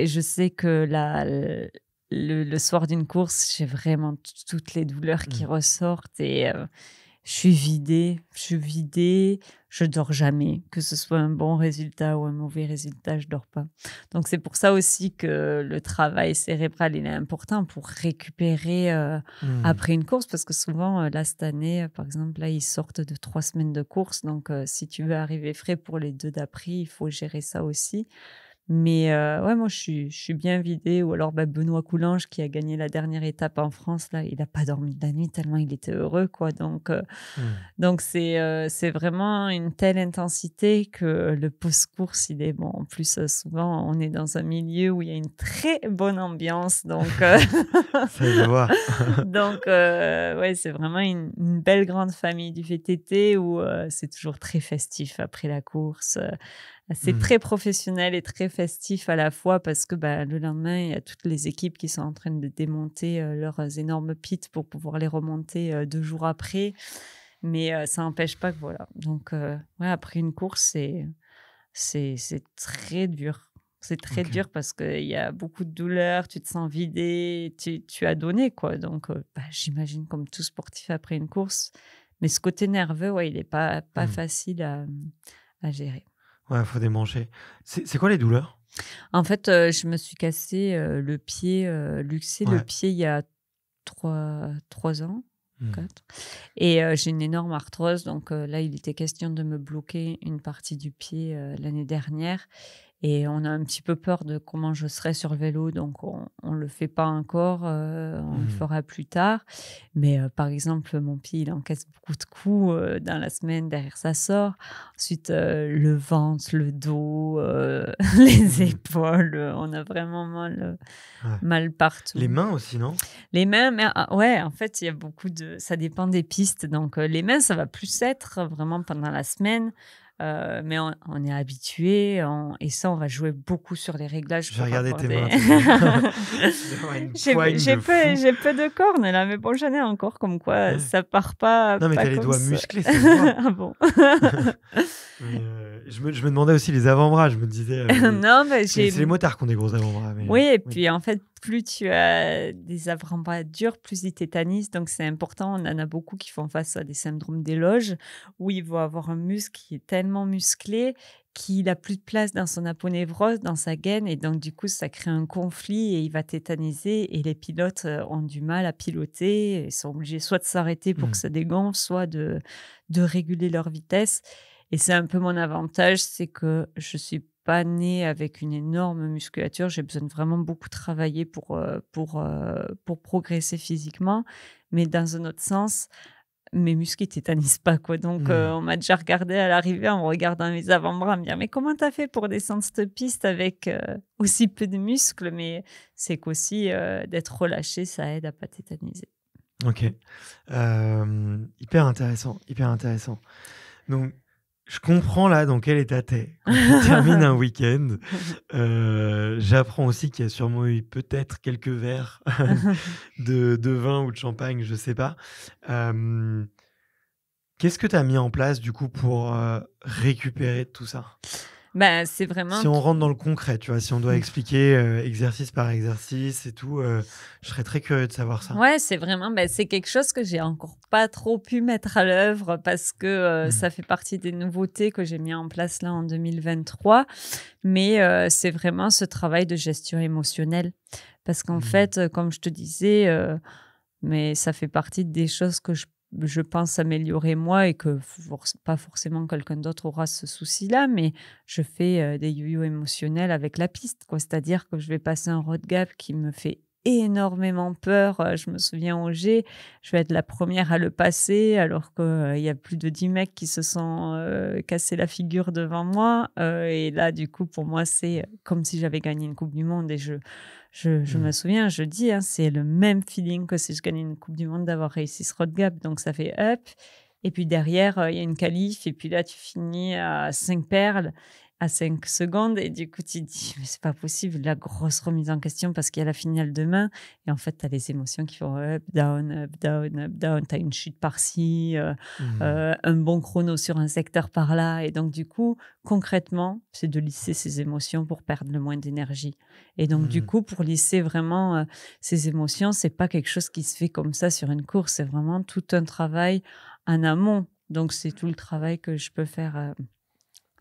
Speaker 1: je sais que le, soir d'une course, j'ai vraiment toutes les douleurs qui hmm. ressortent et je suis vidée, je suis vidée, je dors jamais, que ce soit un bon résultat ou un mauvais résultat, je dors pas. Donc c'est pour ça aussi que le travail cérébral il est important pour récupérer euh, mmh. après une course, parce que souvent euh, là cette année, euh, par exemple là ils sortent de trois semaines de course, donc si tu veux arriver frais pour les deux d'après, il faut gérer ça aussi. Mais euh, ouais, moi, je suis, bien vidée. Ou alors bah, Benoît Coulange, qui a gagné la dernière étape en France, là, il n'a pas dormi de la nuit tellement il était heureux. quoi. Donc, euh, mmh. donc euh, c'est, vraiment une telle intensité que le post-course, il est bon. En plus, souvent, on est dans un milieu où il y a une très bonne ambiance. Donc, <laughs> voir. <laughs> donc ouais, c'est vraiment une, belle grande famille du VTT où c'est toujours très festif après la course. C'est mmh. très professionnel et très festif à la fois parce que bah, le lendemain, il y a toutes les équipes qui sont en train de démonter euh, leurs euh, énormes pits pour pouvoir les remonter euh, deux jours après. Mais ça n'empêche pas que voilà. Donc, ouais, après une course, c'est très dur. C'est très dur parce qu'il y a beaucoup de douleur, tu te sens vidé, tu, as donné quoi. Donc, bah, j'imagine comme tout sportif après une course. Mais ce côté nerveux, ouais, il n'est pas, pas mmh. facile à gérer.
Speaker 2: Ouais, faut démanger. C'est quoi les douleurs
Speaker 1: En fait, euh, je me suis cassé euh, le pied, euh, luxé le pied il y a 3, ans. Mmh. Et j'ai une énorme arthrose, donc là il était question de me bloquer une partie du pied l'année dernière. Et on a un petit peu peur de comment je serai sur le vélo, donc on ne le fait pas encore, euh, on le mmh. fera plus tard. Mais euh, par exemple, mon pied, il encaisse beaucoup de coups euh, dans la semaine derrière sa sort. Ensuite, le ventre, le dos, <laughs> les mmh. épaules, on a vraiment mal, mal partout. Les mains aussi, non Les mains, mais, ah, ouais, en fait, il y a beaucoup de... Ça dépend des pistes. Donc les mains, ça va plus être vraiment pendant la semaine. Euh, mais on, est habitué et ça, on va jouer beaucoup sur les réglages. Je vais regarder tes mains. <laughs> <laughs> j'ai peu, peu de cornes là, mais bon, j'en ai encore comme quoi ça part pas. Non, mais t'as les doigts musclés, <laughs> Ah bon euh,
Speaker 2: je, me, je, me, demandais aussi les avant-bras, je me disais. Euh, non, mais j'ai. C'est les motards qui ont des gros avant-bras. Oui, et puis
Speaker 1: en fait, plus tu as des avant-bras plus ils tétanisent. Donc, c'est important. On en a beaucoup qui font face à des syndromes d'éloge où ils vont avoir un muscle qui est tellement musclé qu'il n'a plus de place dans son aponevrose, dans sa gaine. Et donc, du coup, ça crée un conflit et il va tétaniser. Et les pilotes euh, ont du mal à piloter. Ils sont obligés soit de s'arrêter pour que mmh. ça dégonfle, soit de, de réguler leur vitesse. Et c'est un peu mon avantage, c'est que je suis pas née avec une énorme musculature. J'ai besoin vraiment beaucoup travailler pour, euh, pour, euh, pour progresser physiquement. Mais dans un autre sens, mes muscles, ne tétanisent pas, quoi. Donc, mmh. euh, on m'a déjà regardé à l'arrivée en regardant mes avant-bras, me dire, mais comment tu as fait pour descendre cette piste avec aussi peu de muscles? Mais c'est qu'aussi, d'être relâché, ça aide à pas tétaniser.
Speaker 2: Ok. hyper intéressant, hyper intéressant. Donc, je comprends là dans quel état t'es. tu <laughs> termine un week-end. Euh, j'apprends aussi qu'il y a sûrement eu peut-être quelques verres <laughs> de, vin ou de champagne, je sais pas. Qu'est-ce que tu as mis en place du coup pour euh, récupérer tout ça
Speaker 1: bah, c'est vraiment. Si on
Speaker 2: rentre dans le concret, tu vois, si on doit mm. expliquer euh, exercice par exercice et tout, euh, je serais très curieux de savoir ça.
Speaker 1: Ouais, c'est vraiment, bah, c'est quelque chose que j'ai encore pas trop pu mettre à l'œuvre parce que euh, mm. ça fait partie des nouveautés que j'ai mis en place là en 2023. Mais c'est vraiment ce travail de gestion émotionnelle parce qu'en mm. fait, comme je te disais, mais ça fait partie des choses que je je pense améliorer moi et que pas forcément quelqu'un d'autre aura ce souci-là, mais je fais euh, des yo émotionnels avec la piste, C'est-à-dire que je vais passer un road gap qui me fait énormément peur. Euh, je me souviens au G, je vais être la première à le passer alors qu'il euh, y a plus de 10 mecs qui se sont cassés la figure devant moi. et là, du coup, pour moi, c'est comme si j'avais gagné une Coupe du Monde et je, je, me mm. souviens, je dis, hein, c'est le même feeling que si je gagnais une Coupe du Monde d'avoir réussi ce road gap. Donc ça fait up. Et puis derrière, euh, il y a une qualif. Et puis là, tu finis à 5 perles à 5 secondes. Et du coup, tu dis, mais c'est pas possible, la grosse remise en question parce qu'il y a la finale demain. Et en fait, tu as les émotions qui font up, down, up, down, up, down. Tu as une chute par-ci, euh, mmh. euh, un bon chrono sur un secteur par-là. Et donc, du coup, concrètement, c'est de lisser ces émotions pour perdre le moins d'énergie. Et donc, du mmh. coup, pour lisser vraiment euh, ces émotions, c'est pas quelque chose qui se fait comme ça sur une course. C'est vraiment tout un travail en amont. Donc, c'est tout le travail que je peux faire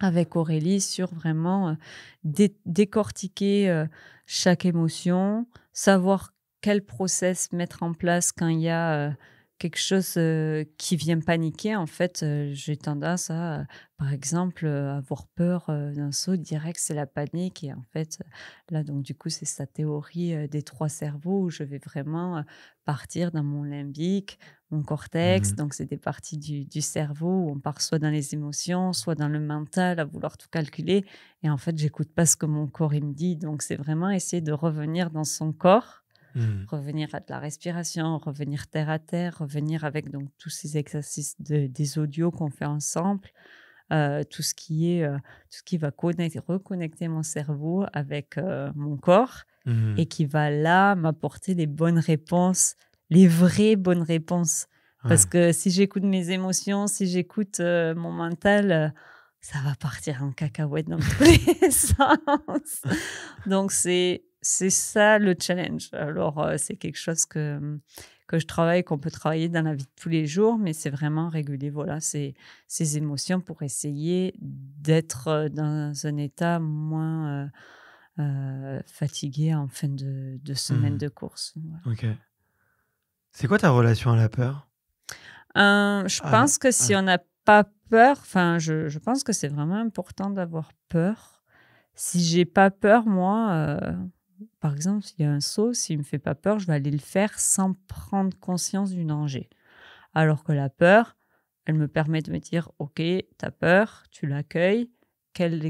Speaker 1: avec Aurélie sur vraiment euh, décortiquer euh, chaque émotion, savoir quel process mettre en place quand il y a euh, quelque chose euh, qui vient paniquer, en fait, euh, j'ai tendance à, euh, par exemple, avoir peur d'un saut direct, c'est la panique. Et en fait, là, donc, du coup, c'est sa théorie des trois cerveaux où je vais vraiment partir dans mon limbique, mon cortex. Mmh donc, c'est des parties du, cerveau où on part soit dans les émotions, soit dans le mental à vouloir tout calculer. Et en fait, j'écoute pas ce que mon corps il me dit. Donc, c'est vraiment essayer de revenir dans son corps Mmh. revenir à de la respiration, revenir terre à terre, revenir avec donc tous ces exercices des audios qu'on fait ensemble, euh, tout ce qui est euh, tout ce qui va reconnecter mon cerveau avec euh, mon corps mmh. et qui va là m'apporter les bonnes réponses, les vraies bonnes réponses. Parce que si j'écoute mes émotions, si j'écoute mon mental ça va partir en cacahuète dans tous <laughs> les sens. Donc, c'est c'est ça le challenge. Alors, euh, c'est quelque chose que, mmh, que je travaille, qu'on peut travailler dans la vie de tous les jours, mais c'est vraiment réguler voilà, ces, ces émotions pour essayer d'être euh, dans un état moins euh, fatigué en fin de, semaine mmh. de course.
Speaker 2: Ok. C'est quoi ta relation à la peur Je ah, pense que
Speaker 1: ah. si on n'a pas peur, enfin, je, je, pense que c'est vraiment important d'avoir peur. Si j'ai pas peur, moi par exemple, s'il y a un saut, s'il ne me fait pas peur, je vais aller le faire sans prendre conscience du danger. Alors que la peur, elle me permet de me dire, OK, tu as peur, tu l'accueilles, quel,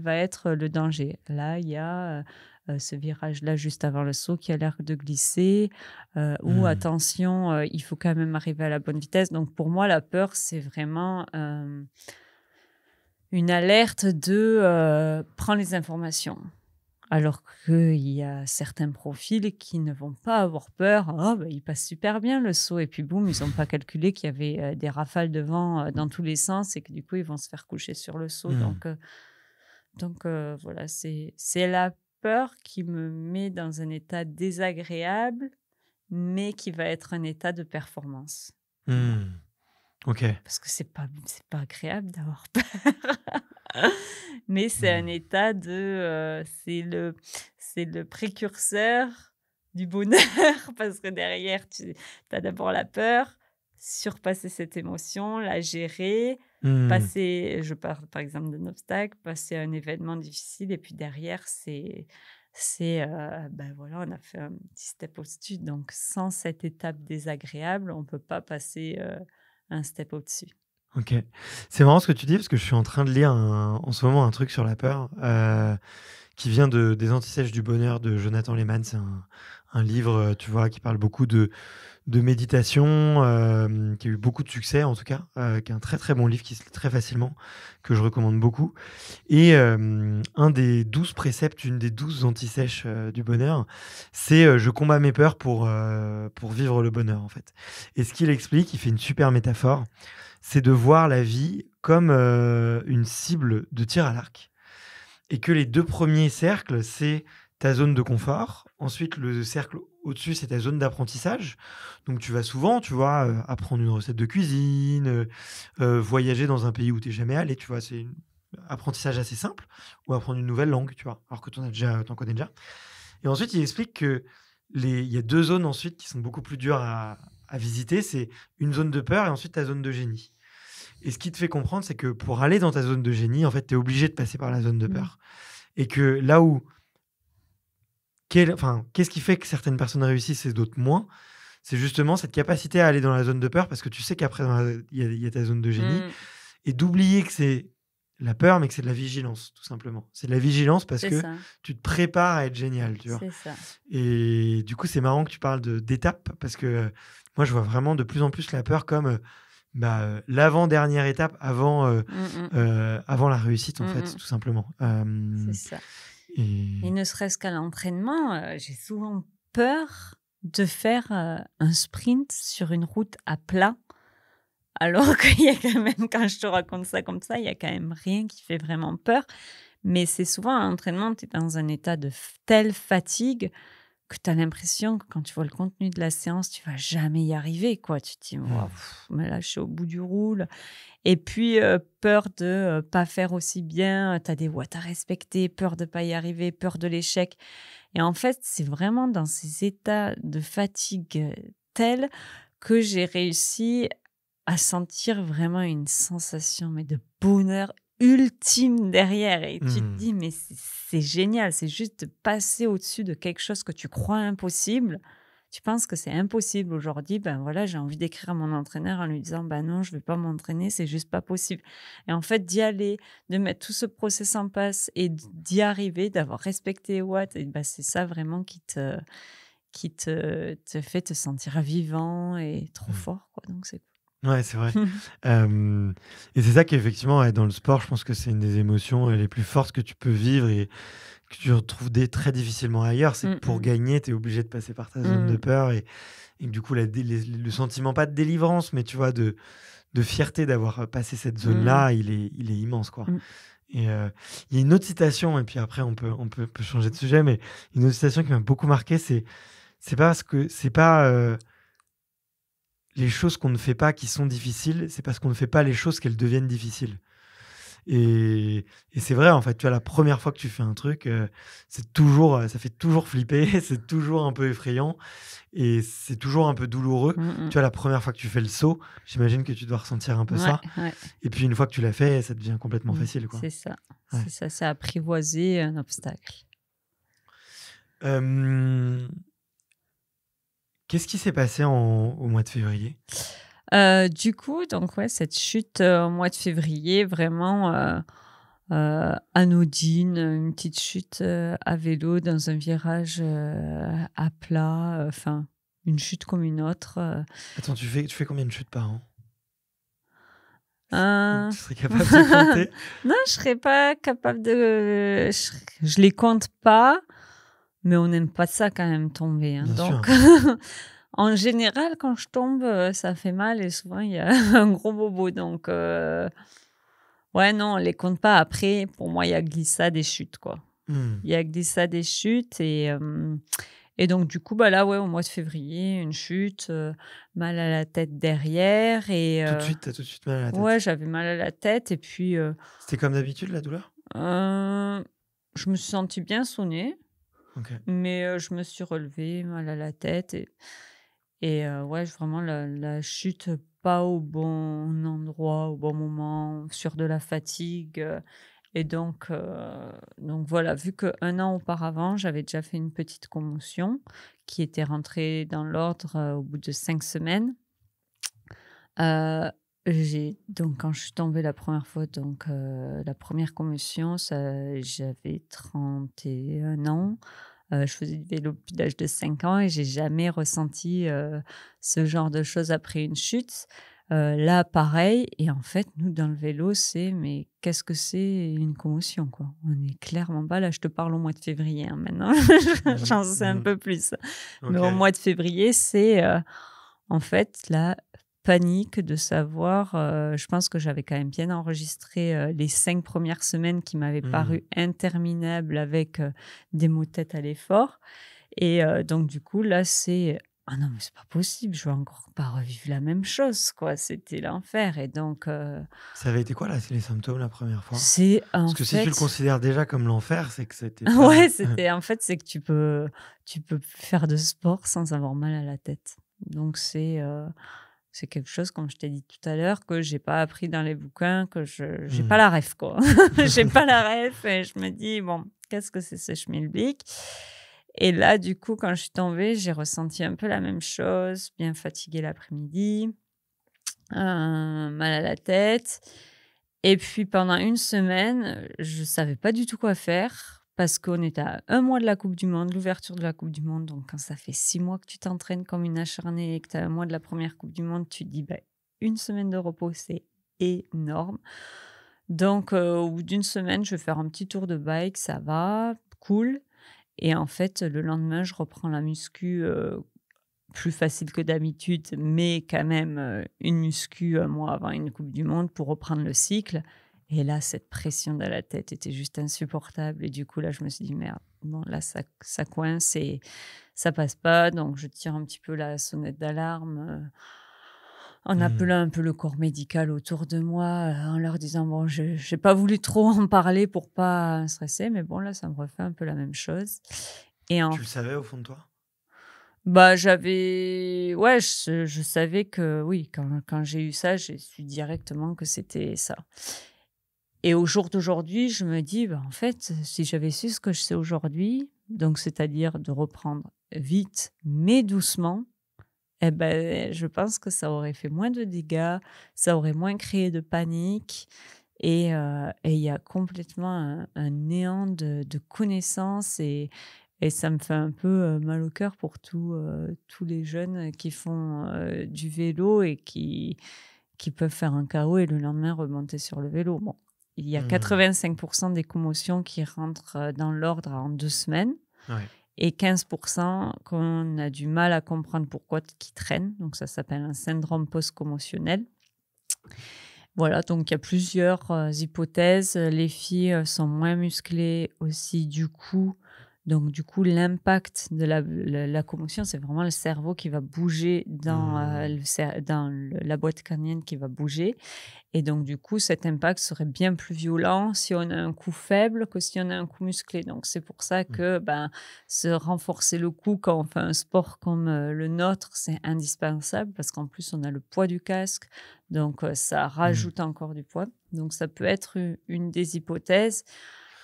Speaker 1: va être le danger Là, il y a euh, euh, ce virage-là juste avant le saut qui a l'air de glisser, euh, ou mmh. attention, il faut quand même arriver à la bonne vitesse. Donc pour moi, la peur, c'est vraiment une alerte de prendre les informations. Alors qu'il y a certains profils qui ne vont pas avoir peur. Oh, bah, ils passent super bien le saut. Et puis, boum, ils n'ont pas calculé qu'il y avait euh, des rafales de vent euh, dans tous les sens et que du coup, ils vont se faire coucher sur le saut. Mmh. Donc, euh, donc voilà, c'est la peur qui me met dans un état désagréable, mais qui va être un état de performance. Mmh. OK. Parce que c'est pas, pas agréable d'avoir <laughs> peur. <laughs> Mais c'est un mmh. état de. Euh, c'est le, le précurseur du bonheur, <laughs> parce que derrière, tu as d'abord la peur, surpasser cette émotion, la gérer, mmh. passer, je parle par exemple d'un obstacle, passer un événement difficile, et puis derrière, c'est c'est euh, ben voilà, on a fait un petit step au-dessus. Donc, sans cette étape désagréable, on ne peut pas passer euh, un step au-dessus.
Speaker 2: Ok. C'est marrant ce que tu dis parce que je suis en train de lire en ce moment un truc sur la peur euh, qui vient de, des Antisèches du Bonheur de Jonathan Lehman. C'est un, livre, euh, tu vois, qui parle beaucoup de, méditation, euh, qui a eu beaucoup de succès en tout cas, qui est un très très bon livre qui se lit très facilement, que je recommande beaucoup. Et un des douze préceptes, une des douze Antisèches du Bonheur, c'est je combats mes peurs pour, pour vivre le bonheur en fait. Et ce qu'il explique, il fait une super métaphore c'est de voir la vie comme euh, une cible de tir à l'arc. Et que les deux premiers cercles, c'est ta zone de confort. Ensuite, le cercle au-dessus, c'est ta zone d'apprentissage. Donc, tu vas souvent, tu vois, euh, apprendre une recette de cuisine, euh, voyager dans un pays où tu n'es jamais allé, tu vois, c'est un apprentissage assez simple, ou apprendre une nouvelle langue, tu vois, alors que tu en, déjà, connais déjà. Et ensuite, il explique que les... il y a deux zones ensuite qui sont beaucoup plus dures à visiter. C'est une zone de peur et ensuite ta zone de génie. Et ce qui te fait comprendre, c'est que pour aller dans ta zone de génie, en fait, tu es obligé de passer par la zone de mmh. peur. Et que là où. enfin, Qu'est-ce qui fait que certaines personnes réussissent et d'autres moins C'est justement cette capacité à aller dans la zone de peur parce que tu sais qu'après, il y, a ta zone de génie. Mmh. Et d'oublier que c'est la peur, mais que c'est de la vigilance, tout simplement. C'est de la vigilance parce que tu te prépares à être génial, tu vois. Ça. Et du coup, c'est marrant que tu parles d'étapes parce que moi, je vois vraiment de plus en plus la peur comme. Euh, bah, euh, l'avant-dernière étape avant, euh, mm, mm. Euh, avant la réussite, en mm, fait, tout simplement. C'est ça. Et...
Speaker 1: ne serait-ce qu'à l'entraînement, j'ai souvent peur de faire un sprint sur une route à plat. <laughs> Alors qu'il y a quand même, quand je te raconte ça comme ça, il y a quand même rien qui fait vraiment peur. Mais c'est souvent à l'entraînement, tu es dans un état de telle fatigue que tu as l'impression que quand tu vois le contenu de la séance, tu vas jamais y arriver. quoi. Tu te dis, mmh. mais là, au bout du roule. Et puis, euh, peur de euh, pas faire aussi bien. Euh, tu as des voix à respecter, peur de pas y arriver, peur de l'échec. Et en fait, c'est vraiment dans ces états de fatigue tels que j'ai réussi à sentir vraiment une sensation mais de bonheur ultime derrière. Et tu te mmh. dis, mais c'est génial, c'est juste de passer au-dessus de quelque chose que tu crois impossible. Tu penses que c'est impossible aujourd'hui, ben voilà, j'ai envie d'écrire à mon entraîneur en lui disant, ben non, je vais pas m'entraîner, c'est juste pas possible. Et en fait, d'y aller, de mettre tout ce process en passe et d'y arriver, d'avoir respecté Watt, ben c'est ça vraiment qui te qui te, te fait te sentir vivant et trop mmh. fort. Quoi. Donc c'est Ouais, c'est vrai. <laughs>
Speaker 2: et c'est ça qu'effectivement, dans le sport, je pense que c'est une des émotions euh, les plus fortes que tu peux vivre et que tu retrouves très difficilement ailleurs. C'est que pour mm, mm. gagner, tu es obligé de passer par ta zone de mm. peur et, du coup, le sentiment, pas de délivrance, mais tu vois, de, de fierté d'avoir euh, passé cette zone-là, il, est, il est immense. quoi. Et euh, il y a une autre citation, et puis après, on peut, on peut, changer de sujet, mais une autre citation qui m'a beaucoup marqué, c'est c'est pas, ce que, c'est pas les choses qu'on ne fait pas qui sont difficiles, c'est parce qu'on ne fait pas les choses qu'elles deviennent difficiles. Et, c'est vrai, en fait, tu vois, la première fois que tu fais un truc, euh, c'est toujours, euh, ça fait toujours flipper, <laughs> c'est toujours un peu effrayant et c'est toujours un peu douloureux. Mm, mm. Tu vois, la première fois que tu fais le saut, j'imagine que tu dois ressentir un peu ça. Et puis, une fois que tu l'as fait, ça devient complètement mm, facile. C'est ça.
Speaker 1: C'est ça, c'est apprivoiser un obstacle.
Speaker 2: Qu'est-ce qui s'est passé au mois de février
Speaker 1: euh, Du coup, donc ouais, cette chute euh, au mois de février, vraiment euh, anodine, une petite chute à vélo dans un virage à plat, enfin une chute comme une autre. Attends, tu fais, tu
Speaker 2: fais combien de chutes par an
Speaker 1: Tu serais capable de compter <laughs> Non, je serais pas capable de. Je, je les compte pas. Mais on n'aime pas ça quand même tomber. Hein. Donc, <laughs> en général, quand je tombe, euh, ça fait mal et souvent il y a <laughs> un gros bobo. Donc, euh, ouais, non, on les compte pas. Après, pour moi, il y a glissade et chutes. quoi. Hmm. Il y a glissade et chutes. et. Euh, et donc, du coup, bah là, ouais, au mois de février, une chute, mal à la tête derrière. Et, tout de suite, t'as tout de suite mal à la tête Ouais, j'avais mal à la tête. Et puis.
Speaker 2: C'était comme d'habitude, la douleur
Speaker 1: Je me suis sentie bien sonnée. Mais je me suis relevée, mal à la tête. Et, et ouais, vraiment, la, chute pas au bon endroit, au bon moment, sur de la fatigue. Et donc, donc voilà, vu qu'un an auparavant, j'avais déjà fait une petite commotion qui était rentrée dans l'ordre au bout de cinq semaines j'ai donc quand je suis tombée la première fois, donc euh, la première commotion, ça, j'avais 31 ans. Euh, je faisais du vélo depuis l'âge de 5 ans et j'ai jamais ressenti euh, ce genre de choses après une chute. là, pareil. Et en fait, nous, dans le vélo, c'est mais qu'est-ce que c'est une commotion quoi On est clairement pas là. Je te parle au mois de février hein, maintenant. <laughs> Mmh. J'en sais un mmh. peu plus. Mais au mois de février, c'est en fait là panique de savoir, euh, je pense que j'avais quand même bien enregistré euh, les cinq premières semaines qui m'avaient mmh. paru interminables avec euh, des maux de tête à l'effort. Et donc du coup, là, c'est... Ah non, mais c'est pas possible, je vais encore pas revivre la même chose, quoi. C'était l'enfer. Et donc. Ça
Speaker 2: avait été quoi, là, les symptômes la première fois C'est. Parce que si tu le considères déjà comme l'enfer, c'est que c'était. <laughs> ouais, <laughs> c'était.
Speaker 1: en fait, c'est que tu peux, tu peux faire de sport sans avoir mal à la tête. Donc, c'est c'est quelque chose, comme je t'ai dit tout à l'heure, que j'ai pas appris dans les bouquins, que je n'ai hmm. pas la ref, quoi. <laughs> j'ai <laughs> pas la ref et je me dis, bon, qu'est-ce que c'est ce schmilblick Et là, du coup, quand je suis tombée, j'ai ressenti un peu la même chose, bien fatiguée l'après-midi, mal à la tête. Et puis pendant une semaine, je ne savais pas du tout quoi faire parce qu'on est à un mois de la Coupe du Monde, l'ouverture de la Coupe du Monde. Donc, quand ça fait six mois que tu t'entraînes comme une acharnée et que tu as un mois de la première Coupe du Monde, tu te dis bah, une semaine de repos, c'est énorme. Donc, euh, au bout d'une semaine, je vais faire un petit tour de bike, ça va, cool. Et en fait, le lendemain, je reprends la muscu. Euh, plus facile que d'habitude, mais quand même euh, une muscu un mois avant une Coupe du Monde pour reprendre le cycle. Et là, cette pression dans la tête était juste insupportable. Et du coup, là, je me suis dit, merde, bon, là, ça, ça coince et ça passe pas. Donc, je tire un petit peu la sonnette d'alarme euh, en mmh. appelant un peu le corps médical autour de moi, euh, en leur disant bon, je n'ai pas voulu trop en parler pour pas stresser, mais bon là, ça me refait un peu la même chose. Et en... Tu le
Speaker 2: savais au fond de toi
Speaker 1: bah j'avais ouais je, savais que oui quand, quand j'ai eu ça j'ai su directement que c'était ça et au jour d'aujourd'hui, je me dis, bah, en fait, si j'avais su ce que je sais aujourd'hui, donc c'est-à-dire de reprendre vite mais doucement, eh ben, je pense que ça aurait fait moins de dégâts, ça aurait moins créé de panique. Et euh, il y a complètement un, néant de, connaissances et, ça me fait un peu euh, mal au cœur pour tous euh, tous les jeunes qui font du vélo et qui, qui peuvent faire un chaos et le lendemain remonter sur le vélo. Bon, il y a 85% mmh. des commotions qui rentrent euh, dans l'ordre en deux semaines. Et 15% qu'on a du mal à comprendre pourquoi qui traînent. Donc ça s'appelle un syndrome post-commotionnel. Voilà, donc il y a plusieurs euh, hypothèses. Les filles euh, sont moins musclées aussi, du coup, donc, du coup, l'impact de la, la, commotion, c'est vraiment le cerveau qui va bouger dans, mmh. euh, la boîte crânienne qui va bouger. Et donc, du coup, cet impact serait bien plus violent si on a un coup faible que si on a un coup musclé. Donc, c'est pour ça mmh. que ben, se renforcer le coup quand on fait un sport comme euh, le nôtre, c'est indispensable parce qu'en plus, on a le poids du casque. Donc, euh, ça mmh. rajoute encore du poids. Donc, ça peut être une des hypothèses.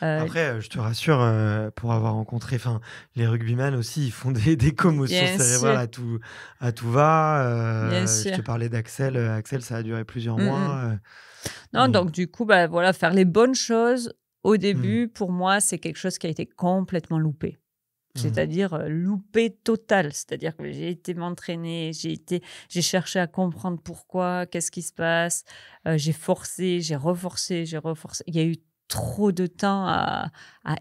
Speaker 1: Euh, Après, euh, je te
Speaker 2: rassure, euh, pour avoir rencontré, enfin, les rugbymen aussi, ils font des, <laughs> commotions cérébrales à tout, à tout va. je te parlais d'Axel. Axel, ça a duré plusieurs mm, mois. Mm.
Speaker 1: non, mm. donc du coup, bah, voilà, faire les bonnes choses au début, pour moi, c'est quelque chose qui a été complètement loupé. C'est-à-dire loupé total. C'est-à-dire que j'ai été m'entraîner, j'ai été, j'ai cherché à comprendre pourquoi, qu'est-ce qui se passe. j'ai forcé, j'ai reforcé, j'ai reforcé. Il y a eu trop de temps à,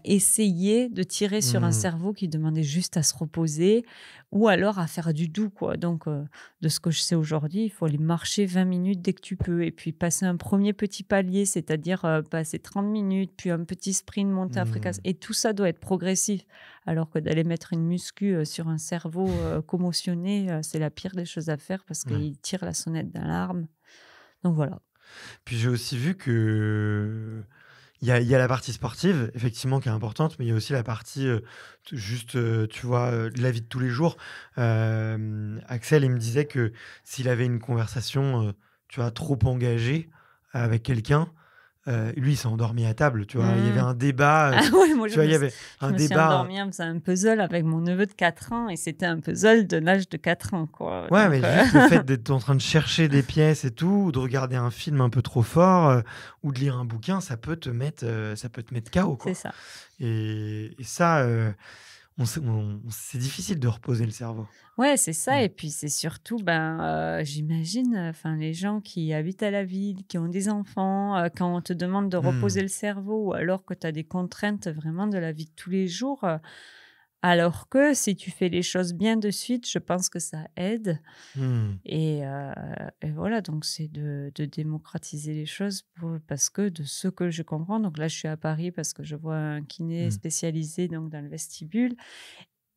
Speaker 1: essayer de tirer sur un hmm. cerveau qui demandait juste à se reposer ou alors à faire du doux. Quoi. Donc, euh, de ce que je sais aujourd'hui, il faut aller marcher 20 minutes dès que tu peux et puis passer un premier petit palier, c'est-à-dire euh, passer 30 minutes, puis un petit sprint monter à fréquence. Hmm. Et tout ça doit être progressif. Alors que d'aller mettre une muscu euh, sur un cerveau commotionné, c'est la pire des choses à faire parce qu'il tire la sonnette d'alarme. Donc voilà.
Speaker 2: Puis j'ai aussi vu que il y, a, la partie sportive, effectivement, qui est importante, mais il y a aussi la partie euh, juste, euh, tu vois, de euh, la vie de tous les jours. Axel, il me disait que s'il avait une conversation, tu vois, trop engagée avec quelqu'un, euh, lui, il s'est endormi à table, tu vois. Il y avait mmh. un débat. Euh, ah moi, je me, un suis endormi
Speaker 1: en un puzzle avec mon neveu de 4 ans et c'était un puzzle de l'âge de 4 ans, quoi. Ouais, mais euh, juste le fait <laughs>
Speaker 2: d'être en train de chercher des pièces et tout, ou de regarder un film un peu trop fort, ou de lire un bouquin, ça peut te mettre, ça peut te mettre KO, quoi. C'est ça. et ça on, c'est difficile de reposer le cerveau.
Speaker 1: Ouais, c'est ça. Et puis c'est surtout, ben, euh, j'imagine, enfin, les gens qui habitent à la ville, qui ont des enfants, euh, quand on te demande de mmh. reposer le cerveau, alors que tu as des contraintes vraiment de la vie de tous les jours. Euh, alors que si tu fais les choses bien de suite, je pense que ça aide. Hmm. Euh, et, voilà, donc c'est de, démocratiser les choses parce que de ce que je comprends, donc là je suis à Paris parce que je vois un kiné hmm. spécialisé donc dans le vestibule.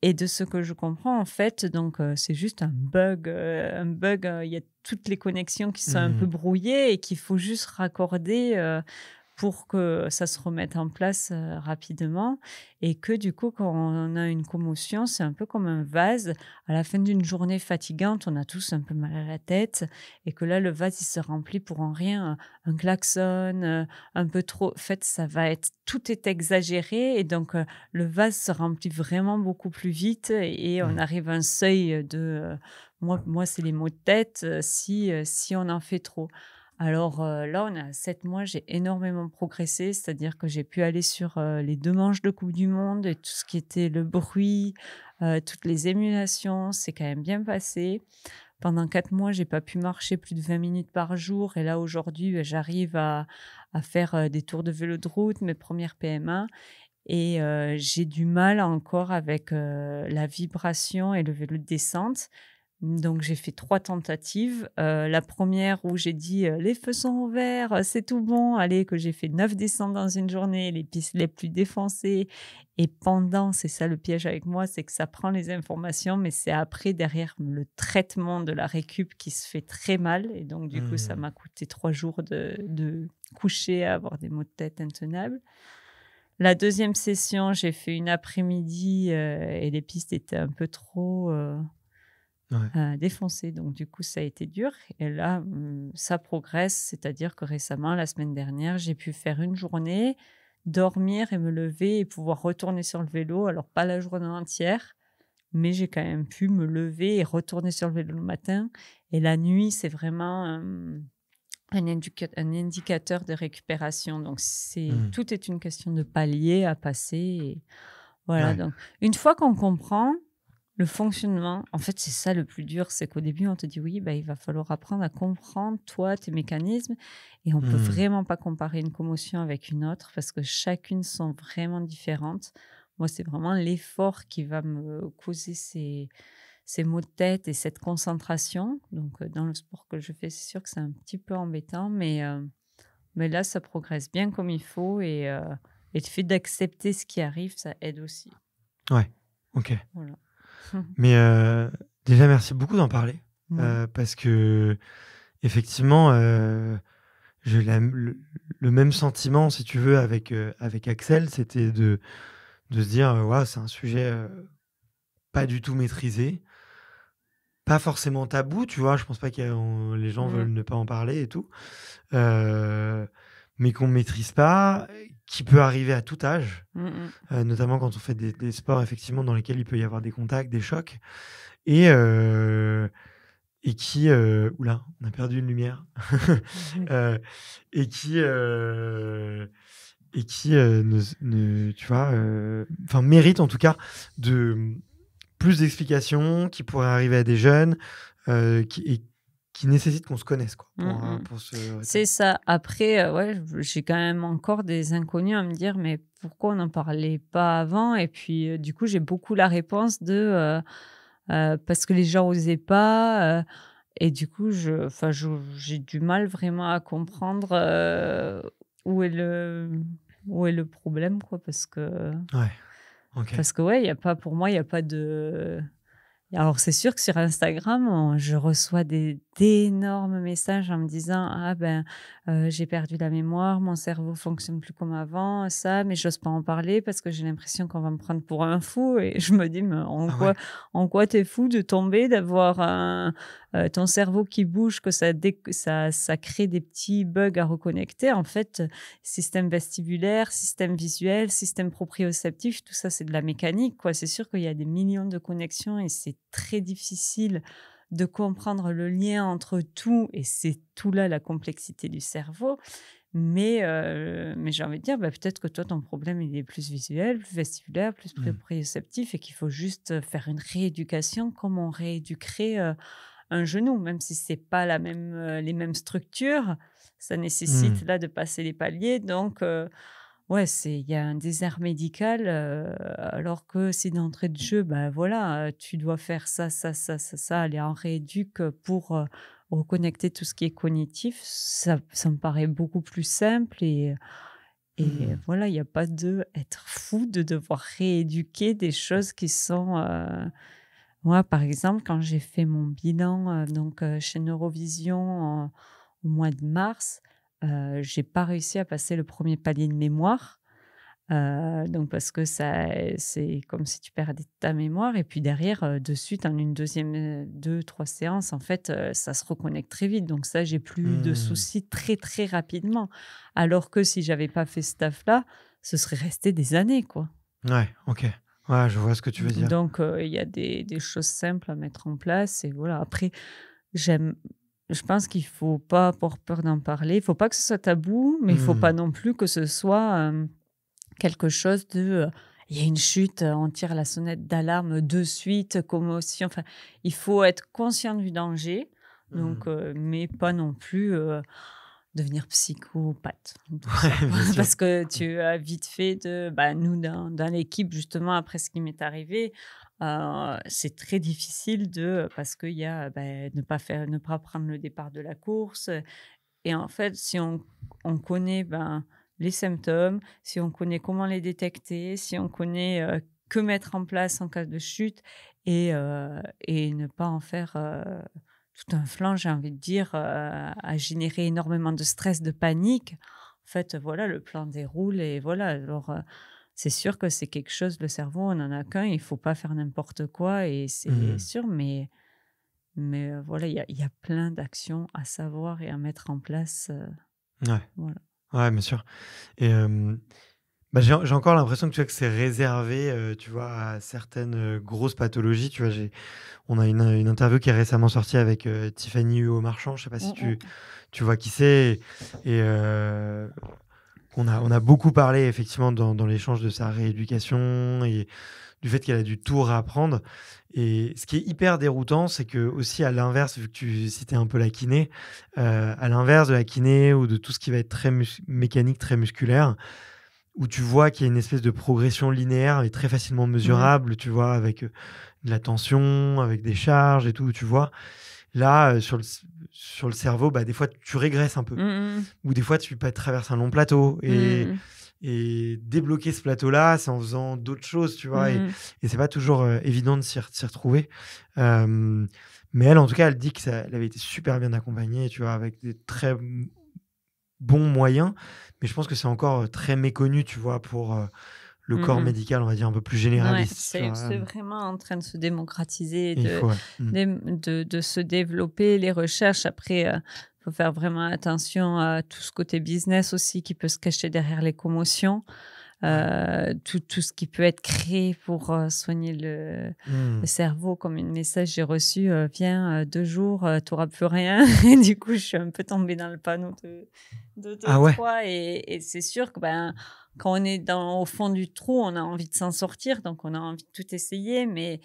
Speaker 1: Et de ce que je comprends, en fait, donc euh, c'est juste un bug. Euh, un bug, il y a toutes les connexions qui sont un peu hmm. brouillées et qu'il faut juste raccorder pour que ça se remette en place euh, rapidement et que du coup quand on a une commotion c'est un peu comme un vase à la fin d'une journée fatigante on a tous un peu mal à la tête et que là le vase il se remplit pour en rien un klaxon euh, un peu trop en fait ça va être tout est exagéré et donc euh, le vase se remplit vraiment beaucoup plus vite et on mmh. arrive à un seuil de moi c'est les maux de tête si si on en fait trop alors là, on a sept mois, j'ai énormément progressé, c'est-à-dire que j'ai pu aller sur les deux manches de Coupe du Monde, et tout ce qui était le bruit, toutes les émulations, c'est quand même bien passé. Pendant quatre mois, j'ai pas pu marcher plus de 20 minutes par jour, et là aujourd'hui, bah, j'arrive à, à, faire des tours de vélo de route, mes premières PMA, et j'ai du mal encore avec la vibration et le vélo de descente. Donc j'ai fait trois tentatives. Euh, la première où j'ai dit euh, les feux sont ouverts, euh, c'est tout bon, allez, que j'ai fait neuf descentes dans une journée, les pistes les plus défoncées. Et pendant, c'est ça le piège avec moi, c'est que ça prend les informations, mais c'est après, derrière, le traitement de la récup qui se fait très mal. Et donc du coup, ça mmh. m'a coûté trois jours de, coucher à avoir des maux de tête intenables. La deuxième session, j'ai fait une après-midi et les pistes étaient un peu trop ouais. défoncé. Donc, du coup, ça a été dur. Et là, hum, ça progresse. C'est-à-dire que récemment, la semaine dernière, j'ai pu faire une journée, dormir et me lever et pouvoir retourner sur le vélo. Alors, pas la journée entière, mais j'ai quand même pu me lever et retourner sur le vélo le matin. Et la nuit, c'est vraiment hum, un, indicateur de récupération. Donc, c'est mmh. tout est une question de palier à passer. voilà. Donc, une fois qu'on comprend, le fonctionnement, en fait, c'est ça le plus dur, c'est qu'au début, on te dit oui, bah, il va falloir apprendre à comprendre, toi, tes mécanismes, et on ne peut mmh. vraiment pas comparer une commotion avec une autre, parce que chacune sont vraiment différentes. Moi, c'est vraiment l'effort qui va me causer ces, ces maux de tête et cette concentration. Donc, euh, dans le sport que je fais, c'est sûr que c'est un petit peu embêtant, mais, euh, mais là, ça progresse bien comme il faut, et, euh, et le fait d'accepter ce qui arrive, ça aide aussi.
Speaker 2: Ouais, ok.
Speaker 1: Voilà. <laughs>
Speaker 2: Mais euh, déjà, merci beaucoup d'en parler. Euh, parce que, effectivement, euh, le, même sentiment, si tu veux, avec, avec Axel. C'était de, de se dire c'est un sujet pas du tout maîtrisé. Pas forcément tabou, tu vois. Je pense pas que les gens veulent ne pas en parler et tout. mais qu'on maîtrise pas, qui peut arriver à tout âge, mmh, mmh. Euh, notamment quand on fait des, sports effectivement dans lesquels il peut y avoir des contacts, des chocs, et euh, et qui euh, oula, on a perdu une lumière, <laughs> et qui et qui tu vois, enfin mérite en tout cas de plus d'explications, qui pourraient arriver à des jeunes, qui, qui nécessite qu'on se connaisse. Mm, euh, mm. se... C'est
Speaker 1: ça. Après, euh, ouais, j'ai quand même encore des inconnus à me dire, mais pourquoi on n'en parlait pas avant Et puis, euh, du coup, j'ai beaucoup la réponse de parce que les gens n'osaient pas. et du coup, je, je, j'ai du mal vraiment à comprendre où, est le, où est le problème, quoi, parce que. que, ouais, il y a pas, pour moi, il n'y a pas de. Alors c'est sûr que sur Instagram, je reçois d'énormes messages en me disant ah ben euh, j'ai perdu la mémoire, mon cerveau fonctionne plus comme avant, ça, mais j'ose pas en parler parce que j'ai l'impression qu'on va me prendre pour un fou et je me dis mais en ah quoi en quoi t'es fou de tomber d'avoir un, euh, ton cerveau qui bouge, que ça, ça, ça, crée des petits bugs à reconnecter. En fait, euh, système vestibulaire, système visuel, système proprioceptif, tout ça, c'est de la mécanique. C'est sûr qu'il y a des millions de connexions et c'est très difficile de comprendre le lien entre tout, et c'est tout là la complexité du cerveau. Mais, euh, j'ai envie de dire, bah, peut-être que toi, ton problème, il est plus visuel, plus vestibulaire, plus mmh. proprioceptif, et qu'il faut juste faire une rééducation, comme on rééduquerait un genou, même si c'est pas la même, euh, les mêmes structures. Ça nécessite mmh. là de passer les paliers. Donc, euh, ouais, c'est il y a un désert médical. Euh, alors que si d'entrée de jeu, ben voilà, tu dois faire ça, ça, ça, ça, ça, aller en rééduque pour reconnecter tout ce qui est cognitif. Ça, ça me paraît beaucoup plus simple et mmh voilà, il n'y a pas de être fou de devoir rééduquer des choses qui sont moi, par exemple, quand j'ai fait mon bilan euh, donc euh, chez Neurovision euh, au mois de mars, je j'ai pas réussi à passer le premier palier de mémoire. donc parce que ça, c'est comme si tu perdais ta mémoire et puis derrière, de suite, en une deuxième, deux, trois séances, en fait, ça se reconnecte très vite. Donc ça, j'ai plus de mmh. soucis très très rapidement. Alors que si j'avais pas fait ce taf là, ce serait resté des années, quoi.
Speaker 2: Ouais, ok je vois ce que tu veux dire.
Speaker 1: Donc, euh, il y a des, des, choses simples à mettre en place. Et voilà. Après, j'aime. Je pense qu'il ne faut pas avoir peur d'en parler. Il ne faut pas que ce soit tabou, mais il ne faut pas hmm. non plus que ce soit quelque chose de. Il y a une chute, on tire la sonnette d'alarme de suite, commotion. Enfin, il faut être conscient du danger, donc, hmm. mais pas non plus devenir psychopathe. <laughs> <laughs> Parce que tu as vite fait de. Bah, nous, dans, dans l'équipe, justement, après ce qui m'est arrivé, euh, c'est très difficile de parce qu'il y a bah, ne pas faire ne pas prendre le départ de la course et en fait si on, on connaît ben, les symptômes si on connaît comment les détecter si on connaît euh, que mettre en place en cas de chute et, euh, et ne pas en faire tout un flanc, j'ai envie de dire, a euh, généré énormément de stress, de panique. En fait, voilà, le plan déroule et voilà. Alors, euh, c'est sûr que c'est quelque chose, le cerveau, on n'en a qu'un, il faut pas faire n'importe quoi et c'est mmh sûr, mais, mais euh, voilà, il y, a, plein d'actions à savoir et à mettre en place. ouais. Voilà.
Speaker 2: Ouais, bien sûr. Et bah, j'ai, encore l'impression que, tu vois, que c'est réservé euh, tu vois, à certaines euh, grosses pathologies. Tu vois, j'ai, on a une, euh, une, interview qui est récemment sortie avec Tiffany au Marchand. Je sais pas si mmh, tu, mmh. tu vois qui c'est. Et on, a, on a beaucoup parlé effectivement dans, l'échange de sa rééducation et du fait qu'elle a du tout à apprendre. Et ce qui est hyper déroutant, c'est que aussi à l'inverse, vu que tu citais un peu la kiné, à l'inverse de la kiné ou de tout ce qui va être très mécanique, très musculaire, où tu vois qu'il y a une espèce de progression linéaire et très facilement mmh. mesurable, tu vois, avec euh, de la tension, avec des charges et tout, tu vois. Là, euh, sur, le, cerveau, bah, des fois, tu régresses un peu. Mmh, mmh, Ou des fois, tu traverses un long plateau. Et, débloquer ce plateau-là, c'est en faisant d'autres choses, tu vois. Et, c'est pas toujours euh, évident de s'y retrouver. mais elle, en tout cas, elle dit que ça, avait été super bien accompagnée, tu vois, avec des très bon moyen, mais je pense que c'est encore euh, très méconnu, tu vois, pour euh, le corps mm-hmm. médical, on va dire, un peu plus généraliste. c'est
Speaker 1: vraiment en train de se démocratiser, mm. de, se développer, les recherches. Après, euh, faut faire vraiment attention à tout ce côté business aussi qui peut se cacher derrière les commotions. Euh, tout, tout, ce qui peut être créé pour euh, soigner hmm. le, cerveau, comme une message j'ai reçu, euh, viens euh, deux jours, tu n'auras plus rien. <laughs> et du coup, je suis un peu tombée dans le panneau de, de, trois. Ah et, c'est sûr que ben, quand on est dans, au fond du trou, on a envie de s'en sortir, donc on a envie de tout essayer, mais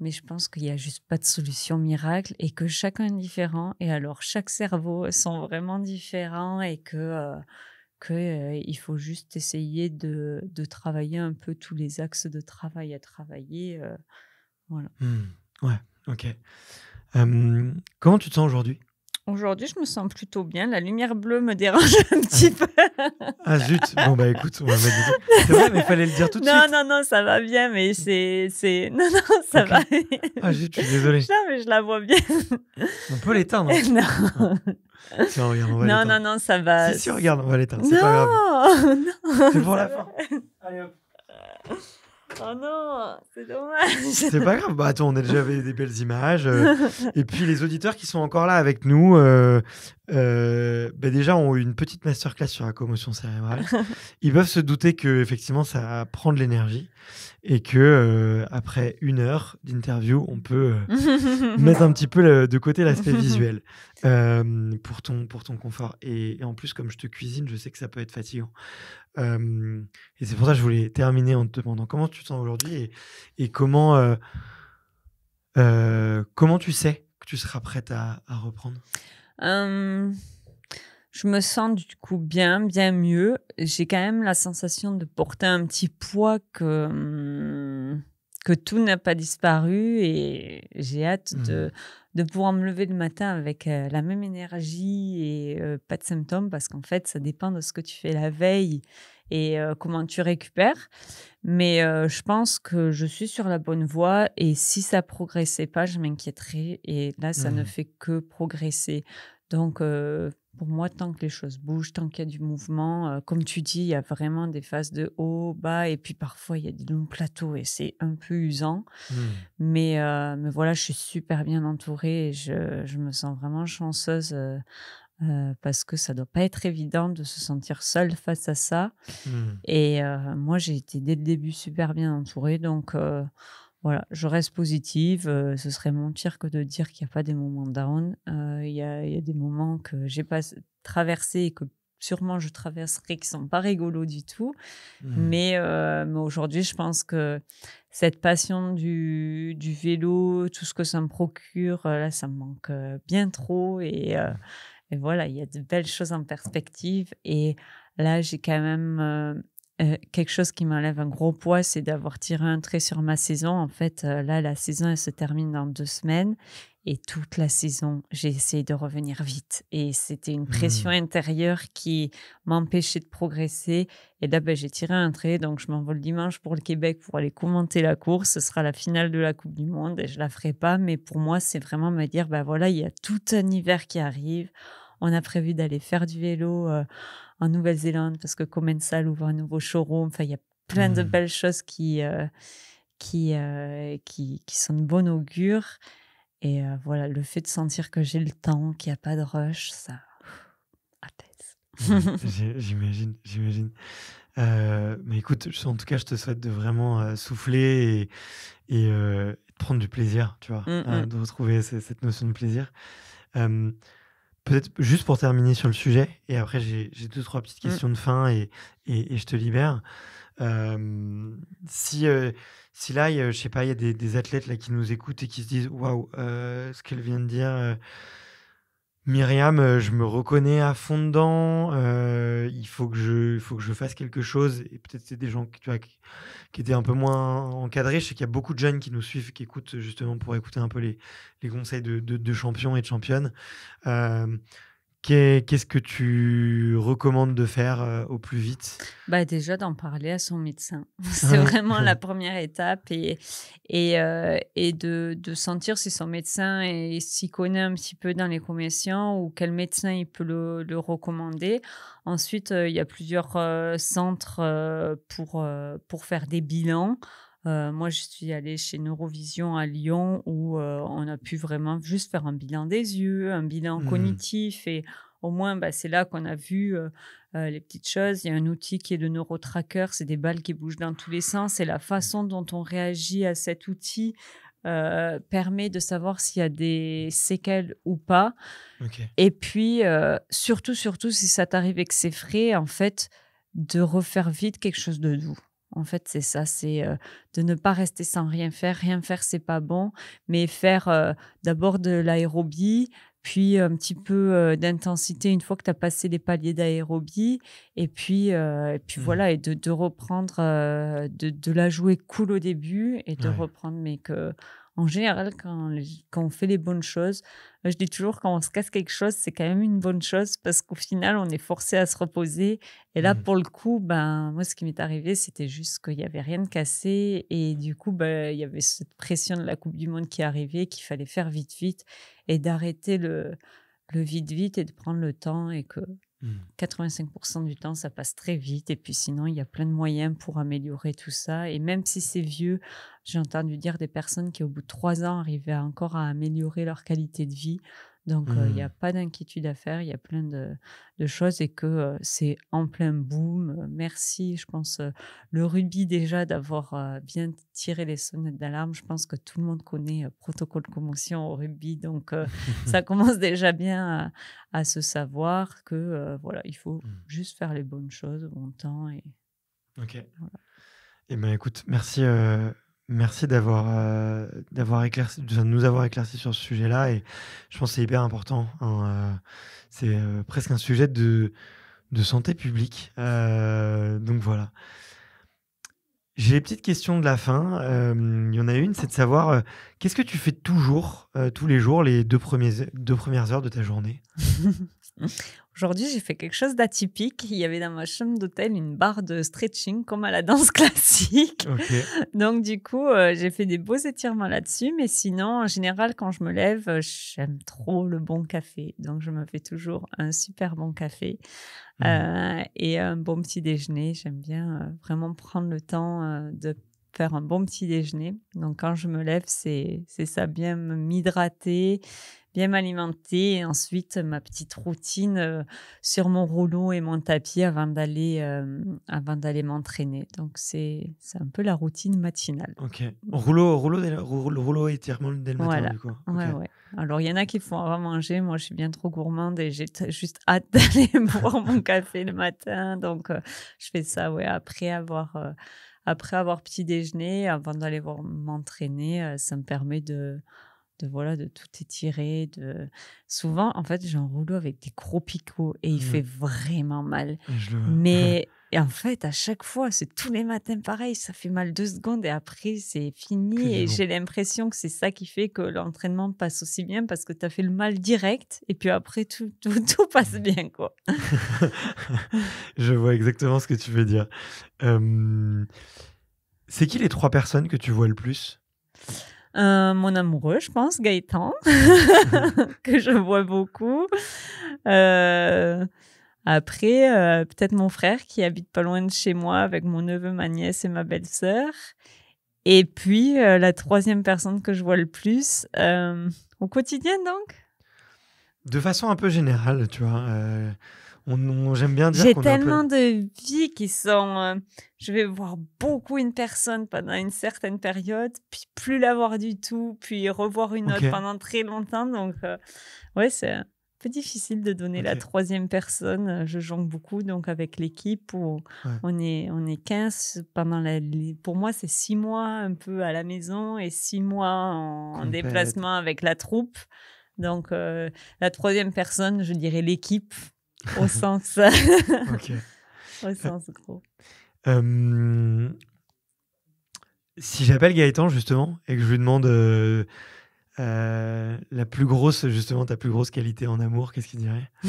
Speaker 1: mais je pense qu'il n'y a juste pas de solution miracle et que chacun est différent et alors chaque cerveau sont vraiment différents et que qu'il euh, faut juste essayer de, travailler un peu tous les axes de travail à travailler. Euh, voilà.
Speaker 2: Mmh. ouais, ok. comment tu te sens aujourd'hui
Speaker 1: Aujourd'hui, je me sens plutôt bien. La lumière bleue me dérange un ah. petit peu. Ah zut Bon bah écoute, on va mettre... C'est vrai, mais il fallait le dire tout de suite. Non, non, non, ça va bien, mais c'est... c'est... Non, non, ça va. ah zut, je suis désolée. Non, mais je la vois bien. On peut l'éteindre. Hein. Non.
Speaker 2: Ah. regarde, on va Non, non, non, ça va. Si, si, regarde, on va l'éteindre. C'est pas
Speaker 1: grave. <laughs> Non, C'est pour la fin. Allez hop. Oh non, c'est dommage. <laughs> C'est pas grave.
Speaker 2: Bah, on a déjà vu des belles images. Euh, <laughs> et puis les auditeurs qui sont encore là avec nous, euh, euh, bah, déjà ont eu une petite masterclass sur la commotion cérébrale. <laughs> Ils peuvent se douter que effectivement ça prend de l'énergie et que après une heure d'interview, on peut mettre un petit peu de côté l'aspect visuel pour ton pour ton confort. et, en plus, comme je te cuisine, je sais que ça peut être fatigant et c'est pour ça que je voulais terminer en te demandant comment tu te sens aujourd'hui et, comment, euh, euh, comment tu sais que tu seras prête à reprendre
Speaker 1: Je me sens du coup bien, bien mieux. J'ai quand même la sensation de porter un petit poids que que tout n'a pas disparu et j'ai hâte mmh. de, de, pouvoir me lever le matin avec euh, la même énergie et euh, pas de symptômes parce qu'en fait, ça dépend de ce que tu fais la veille et euh, comment tu récupères. Mais je pense que je suis sur la bonne voie et si ça progressait pas, je m'inquiéterais et là, ça ne mmh. fait que progresser. Donc, pour moi, tant que les choses bougent, tant qu'il y a du mouvement, euh, comme tu dis, il y a vraiment des phases de haut, bas, et puis parfois il y a des longs plateaux et c'est un peu usant. Mmh. Euh, mais, voilà, je suis super bien entourée et je, me sens vraiment chanceuse euh, parce que ça doit pas être évident de se sentir seule face à ça. Mmh. Et moi, j'ai été dès le début super bien entourée, donc voilà, je reste positive. Euh, ce serait mentir que de dire qu'il n'y a pas des moments down. Euh, il y, a, des moments que j'ai pas traversés et que sûrement je traverserai qui sont pas rigolos du tout. Mmh. Euh, mais, aujourd'hui, je pense que cette passion du, vélo, tout ce que ça me procure, là, ça me manque bien trop. et voilà, il y a de belles choses en perspective. Et là, j'ai quand même euh, quelque chose qui m'enlève un gros poids, c'est d'avoir tiré un trait sur ma saison. En fait, euh, là, la saison, elle se termine dans deux semaines. Et toute la saison, j'ai essayé de revenir vite. Et c'était une pression mmh. intérieure qui m'empêchait de progresser. Et là, ben, j'ai tiré un trait. Donc, je m'envole dimanche pour le Québec pour aller commenter la course. Ce sera la finale de la Coupe du Monde et je la ferai pas. Mais pour moi, c'est vraiment me dire, ben voilà, il y a tout un hiver qui arrive. On a prévu d'aller faire du vélo. Euh, en Nouvelle-Zélande parce que Començal ouvre un nouveau showroom. Enfin, il y a plein de mmh. belles choses qui, euh, euh, qui, qui, sont de bon augure. Et euh, voilà, le fait de sentir que j'ai le temps, qu'il n'y a pas de rush, ça
Speaker 2: apaise. <laughs> j'imagine, j'imagine. mais écoute, en tout cas, je te souhaite de vraiment souffler et, et prendre du plaisir, tu vois, mmh, hein, mmh. de retrouver cette notion de plaisir. Peut-être juste pour terminer sur le sujet, et après j'ai deux, trois petites mm. questions de fin et, et, je te libère. Euh, si, euh, si là, je sais pas, il y a des, des, athlètes là, qui nous écoutent et qui se disent Waouh, euh, ce qu'elle vient de dire, Myriam, euh, je me reconnais à fond dedans. Euh, il faut que je, il faut que je fasse quelque chose. Et peut-être c'est des gens tu vois, qui, étaient un peu moins encadrés. Je sais qu'il y a beaucoup de jeunes qui nous suivent, qui écoutent justement pour écouter un peu les, les conseils de, de, champions et de championnes. Euh, Qu'est-ce que tu recommandes de faire euh, au plus vite
Speaker 1: bah Déjà d'en parler à son médecin. <laughs> Ah C'est vraiment la <laughs> première étape et, et, euh, et de, de, sentir si son médecin s'y connaît un petit peu dans les commissions ou quel médecin il peut le, le recommander. Ensuite, euh, il y a plusieurs centres pour, pour faire des bilans. Euh, moi, je suis allée chez Neurovision à Lyon où euh, on a pu vraiment juste faire un bilan des yeux, un bilan mmh. cognitif et au moins, bah, c'est là qu'on a vu euh, les petites choses. Il y a un outil qui est le neurotracker, c'est des balles qui bougent dans tous les sens et la façon dont on réagit à cet outil permet de savoir s'il y a des séquelles ou pas. Et puis, surtout, surtout, si ça t'arrive et que c'est frais, en fait, de refaire vite quelque chose de doux. En fait, c'est ça, c'est de ne pas rester sans rien faire. Rien faire, c'est pas bon, mais faire d'abord de l'aérobie, puis un petit peu d'intensité une fois que tu as passé les paliers d'aérobie, et puis, puis mmh voilà, et de, reprendre, de, la jouer cool au début et de reprendre, mais que en général, quand, on fait les bonnes choses, euh, je dis toujours, quand on se casse quelque chose, c'est quand même une bonne chose parce qu'au final, on est forcé à se reposer. Et là, mmh. pour le coup, ben, moi, ce qui m'est arrivé, c'était juste qu'il n'y avait rien de cassé. Et du coup, ben, il y avait cette pression de la Coupe du Monde qui arrivait, qu'il fallait faire vite, vite et d'arrêter le, le vite, vite et de prendre le temps et que 85% hmm. du temps, ça passe très vite. Et puis sinon, il y a plein de moyens pour améliorer tout ça. Et même si c'est vieux, j'ai entendu dire des personnes qui, au bout de trois ans, arrivaient encore à améliorer leur qualité de vie. Donc, il n'y a mmh. pas d'inquiétude à faire, il y a plein de, choses et que c'est en plein boom. Merci, je pense, le rugby déjà d'avoir bien tiré les sonnettes d'alarme. Je pense que tout le monde connaît protocole commotion au rugby, donc ça <laughs> commence déjà bien à, se savoir que voilà, il faut mmh. juste faire les bonnes choses au bon temps. Et,
Speaker 2: ok. Eh bien, écoute, merci, Merci d'avoir euh, de nous avoir éclairci sur ce sujet-là et je pense que c'est hyper important. Hein, euh, c'est euh, presque un sujet de, santé publique. donc voilà. J'ai les petites questions de la fin. Il y en a une, c'est de savoir qu'est-ce que tu fais toujours, tous les jours, les deux, premiers, deux premières heures de ta journée <laughs>
Speaker 1: Mmh. Aujourd'hui, j'ai fait quelque chose d'atypique. Il y avait dans ma chambre d'hôtel une barre de stretching comme à la danse <laughs> classique. Donc, du coup, euh, j'ai fait des beaux étirements là-dessus. Mais sinon, en général, quand je me lève, euh, j'aime trop le bon café. Donc, je me fais toujours un super bon café mmh. euh, et un bon petit déjeuner. J'aime bien vraiment prendre le temps de faire un bon petit déjeuner. Donc, quand je me lève, c'est ça, bien m'hydrater bien m'alimenter et ensuite ma petite routine euh, sur mon rouleau et mon tapis avant d'aller euh, avant d'aller m'entraîner. Donc c'est un peu la routine matinale. Ok. Rouleau
Speaker 2: rouleau rouleau, rouleau étirement dès le matin du coup.
Speaker 1: Alors il y en a qui font avant manger. Moi je suis bien trop gourmande et j'ai juste hâte <laughs> d'aller <laughs> boire mon café le matin. Donc euh, je fais ça ouais après avoir après avoir petit déjeuner avant d'aller m'entraîner. ça me permet de de voilà de tout étirer de souvent en fait j'ai un rouleau avec des gros picots et il mmh. fait vraiment mal ah, mais en fait, à chaque fois, c'est tous les matins pareil, ça fait mal deux secondes et après, c'est fini. et j'ai l'impression que c'est ça qui fait que l'entraînement passe aussi bien parce que tu as fait le mal direct et puis après, tout, <laughs> tout, passe mmh. bien. quoi. <laughs>
Speaker 2: Je vois exactement ce que tu veux dire. c'est qui les trois personnes que tu vois le plus
Speaker 1: euh, mon amoureux, je pense, Gaëtan, mhm. <laughs> que je vois beaucoup. Euh, après, euh, peut-être mon frère qui habite pas loin de chez moi avec mon neveu, ma nièce et ma belle-sœur. Et puis, la troisième personne que je vois le plus, au quotidien donc
Speaker 2: De façon un peu générale, tu vois j'aime bien dire. J'ai tellement
Speaker 1: de vies qui sont. Euh, je vais voir beaucoup une personne pendant une certaine période, puis plus la voir du tout, puis revoir une autre pendant très longtemps. Donc, euh, ouais, c'est un peu difficile de donner la troisième personne. Euh, je jongle beaucoup, donc avec l'équipe où on, est, on est 15. Pendant la, pour moi, c'est six mois un peu à la maison et six mois en, déplacement avec la troupe. Donc, la troisième personne, je dirais l'équipe au sens, <laughs> <laughs> au sens gros.
Speaker 2: Euh, si j'appelle Gaëtan justement et que je lui demande euh, euh, la plus grosse, justement, ta plus grosse qualité en amour, qu'est-ce qu'il dirait <laughs>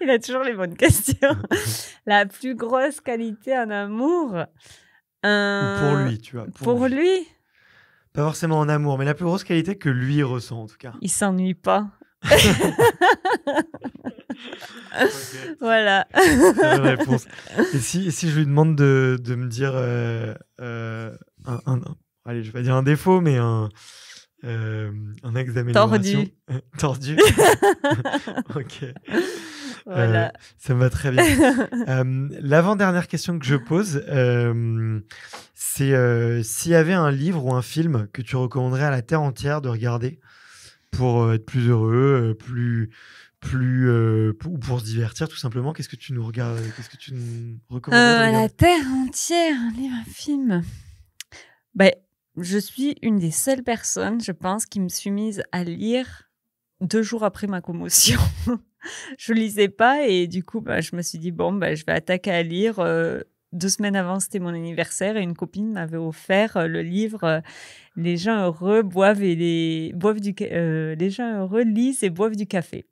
Speaker 1: Il a toujours les bonnes questions. la plus grosse qualité en amour. Pour lui, tu vois. Pour, lui. lui.
Speaker 2: Pas forcément en amour, mais la plus grosse qualité que lui ressent en tout cas.
Speaker 1: Il s'ennuie pas. Voilà. Et
Speaker 2: si, je lui demande de, me dire euh, euh, un, allez, je vais pas dire un défaut, mais un, euh, un axe Tordu. Euh, tordu. <laughs> ok. Voilà. ça me va très bien. L'avant-dernière question que je pose, c'est s'il y avait un livre ou un film que tu recommanderais à la Terre entière de regarder pour être plus heureux, plus plus euh, pour, se divertir tout simplement qu'est-ce que tu nous regardes qu'est-ce que tu recommandes euh, la
Speaker 1: terre entière un livre un film bah, je suis une des seules personnes je pense qui me suis mise à lire deux jours après ma commotion <laughs> je lisais pas et du coup ben, je me suis dit bon bah, je vais attaquer à lire euh, deux semaines avant, c'était mon anniversaire et une copine m'avait offert le livre Les gens heureux boivent et les boivent du les gens heureux lisent et boivent du café.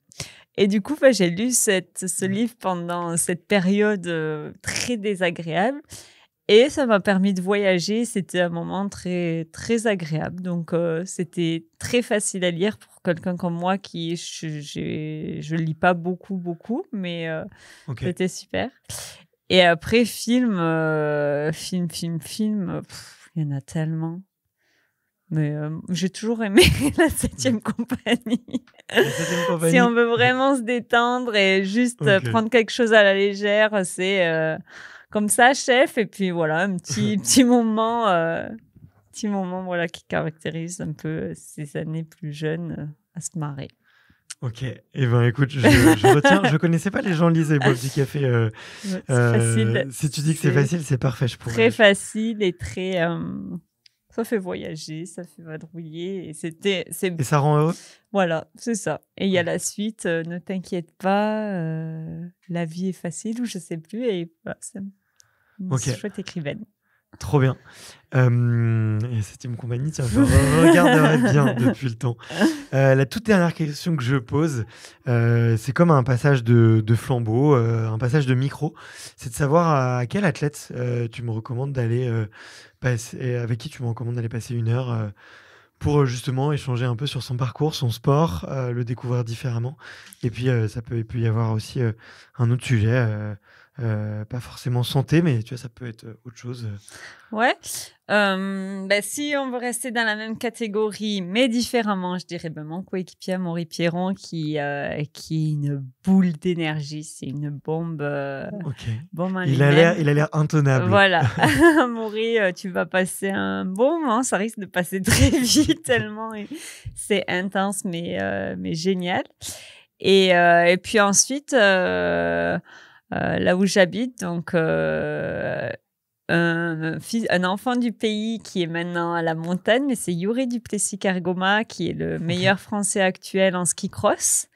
Speaker 1: Et du coup, j'ai lu ce mmh. livre pendant cette période euh, très désagréable. Et ça m'a permis de voyager. C'était un moment très, très agréable. Donc, euh, c'était très facile à lire pour quelqu'un comme moi qui je ne lis pas beaucoup, beaucoup, mais euh, c'était super. Et après, film, film, film, film, il y en a tellement. Mais euh, j'ai toujours aimé <laughs> la septième mm. compagnie. <laughs> si on veut vraiment se détendre et juste euh, prendre quelque chose à la légère, c'est euh, comme ça, chef. Et puis voilà, un petit, <laughs> petit moment, petit moment voilà, qui caractérise un peu ces années plus jeunes à se marrer.
Speaker 2: Ok, et eh ben écoute, je, retiens, je connaissais pas les gens lisés Bois du café. Euh, facile. si tu dis que c'est facile, c'est parfait. Je pourrais. Très
Speaker 1: facile et très, ça fait voyager, ça fait vadrouiller et c'était c'est ça rend heureux. Voilà, c'est ça. Et il y a la suite. Euh, ne t'inquiète pas, euh, la vie est facile ou je sais plus. Et c'est une chouette écrivaine.
Speaker 2: Trop bien. c'était euh, mon compagnie, tiens, je regarderai bien <laughs> depuis le temps. Euh, la toute dernière question que je pose, euh, c'est comme un passage de, flambeau, un passage de micro. C'est de savoir à quel athlète tu me recommandes d'aller passer, avec qui tu me recommandes d'aller passer une heure pour justement échanger un peu sur son parcours, son sport, le découvrir différemment. Et puis, ça peut y avoir aussi un autre sujet euh, pas forcément santé, mais tu vois, ça peut être euh, autre chose. Euh.
Speaker 1: Ouais. Bah, si on veut rester dans la même catégorie, mais différemment, je dirais ben, mon coéquipier Amaury Pierron, qui, qui est une boule d'énergie, c'est une bombe. il, a l'air, il a l'air intenable. Voilà. Amaury, <laughs> <laughs> tu vas passer un bon moment, ça risque de passer très <laughs> vite, tellement c'est intense, mais, mais génial. Et, et puis ensuite. Euh, là où j'habite. Donc, euh, un, enfant du pays qui est maintenant à la montagne, mais c'est Yuri Duplessis Cargoma qui est le meilleur français actuel en ski cross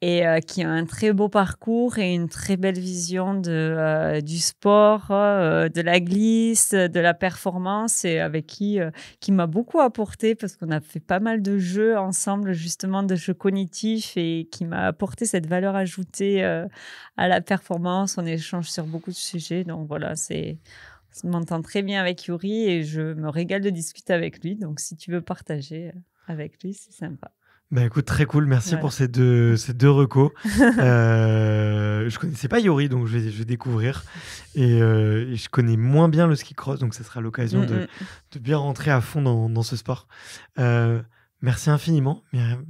Speaker 1: et euh, qui a un très beau parcours et une très belle vision de, euh, du sport, euh, de la glisse, de la performance et avec qui, qui m'a beaucoup apporté parce qu'on a fait pas mal de jeux ensemble, justement de jeux cognitifs et qui m'a apporté cette valeur ajoutée à la performance. On échange sur beaucoup de sujets. Donc voilà, c'est. On m'entend très bien avec Yuri et je me régale de discuter avec lui. Donc si tu veux partager avec lui, c'est sympa.
Speaker 2: Bah, écoute, très cool. Merci pour ces deux, ces deux recos. <laughs> euh, je connaissais pas Yori, donc je vais, je découvrir. Euh, et, je connais moins bien le ski cross, donc ce sera l'occasion mm, de, mm. de, bien rentrer à fond dans, dans ce sport. Euh, merci infiniment.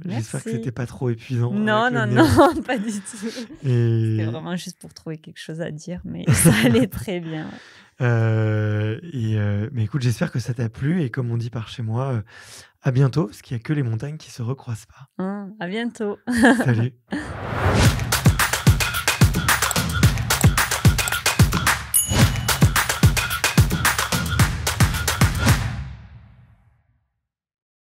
Speaker 2: J'espère que c'était pas trop épuisant. Non, non, non, <laughs> pas
Speaker 1: du tout. Et... C'était vraiment juste pour trouver quelque chose à dire, mais <laughs> ça allait très bien.
Speaker 2: Euh, et mais écoute, j'espère que ça t'a plu. Et comme on dit par chez moi, à bientôt, parce qu'il n'y a que les montagnes qui se recroisent pas.
Speaker 1: A hein, à bientôt. Salut.
Speaker 2: <laughs>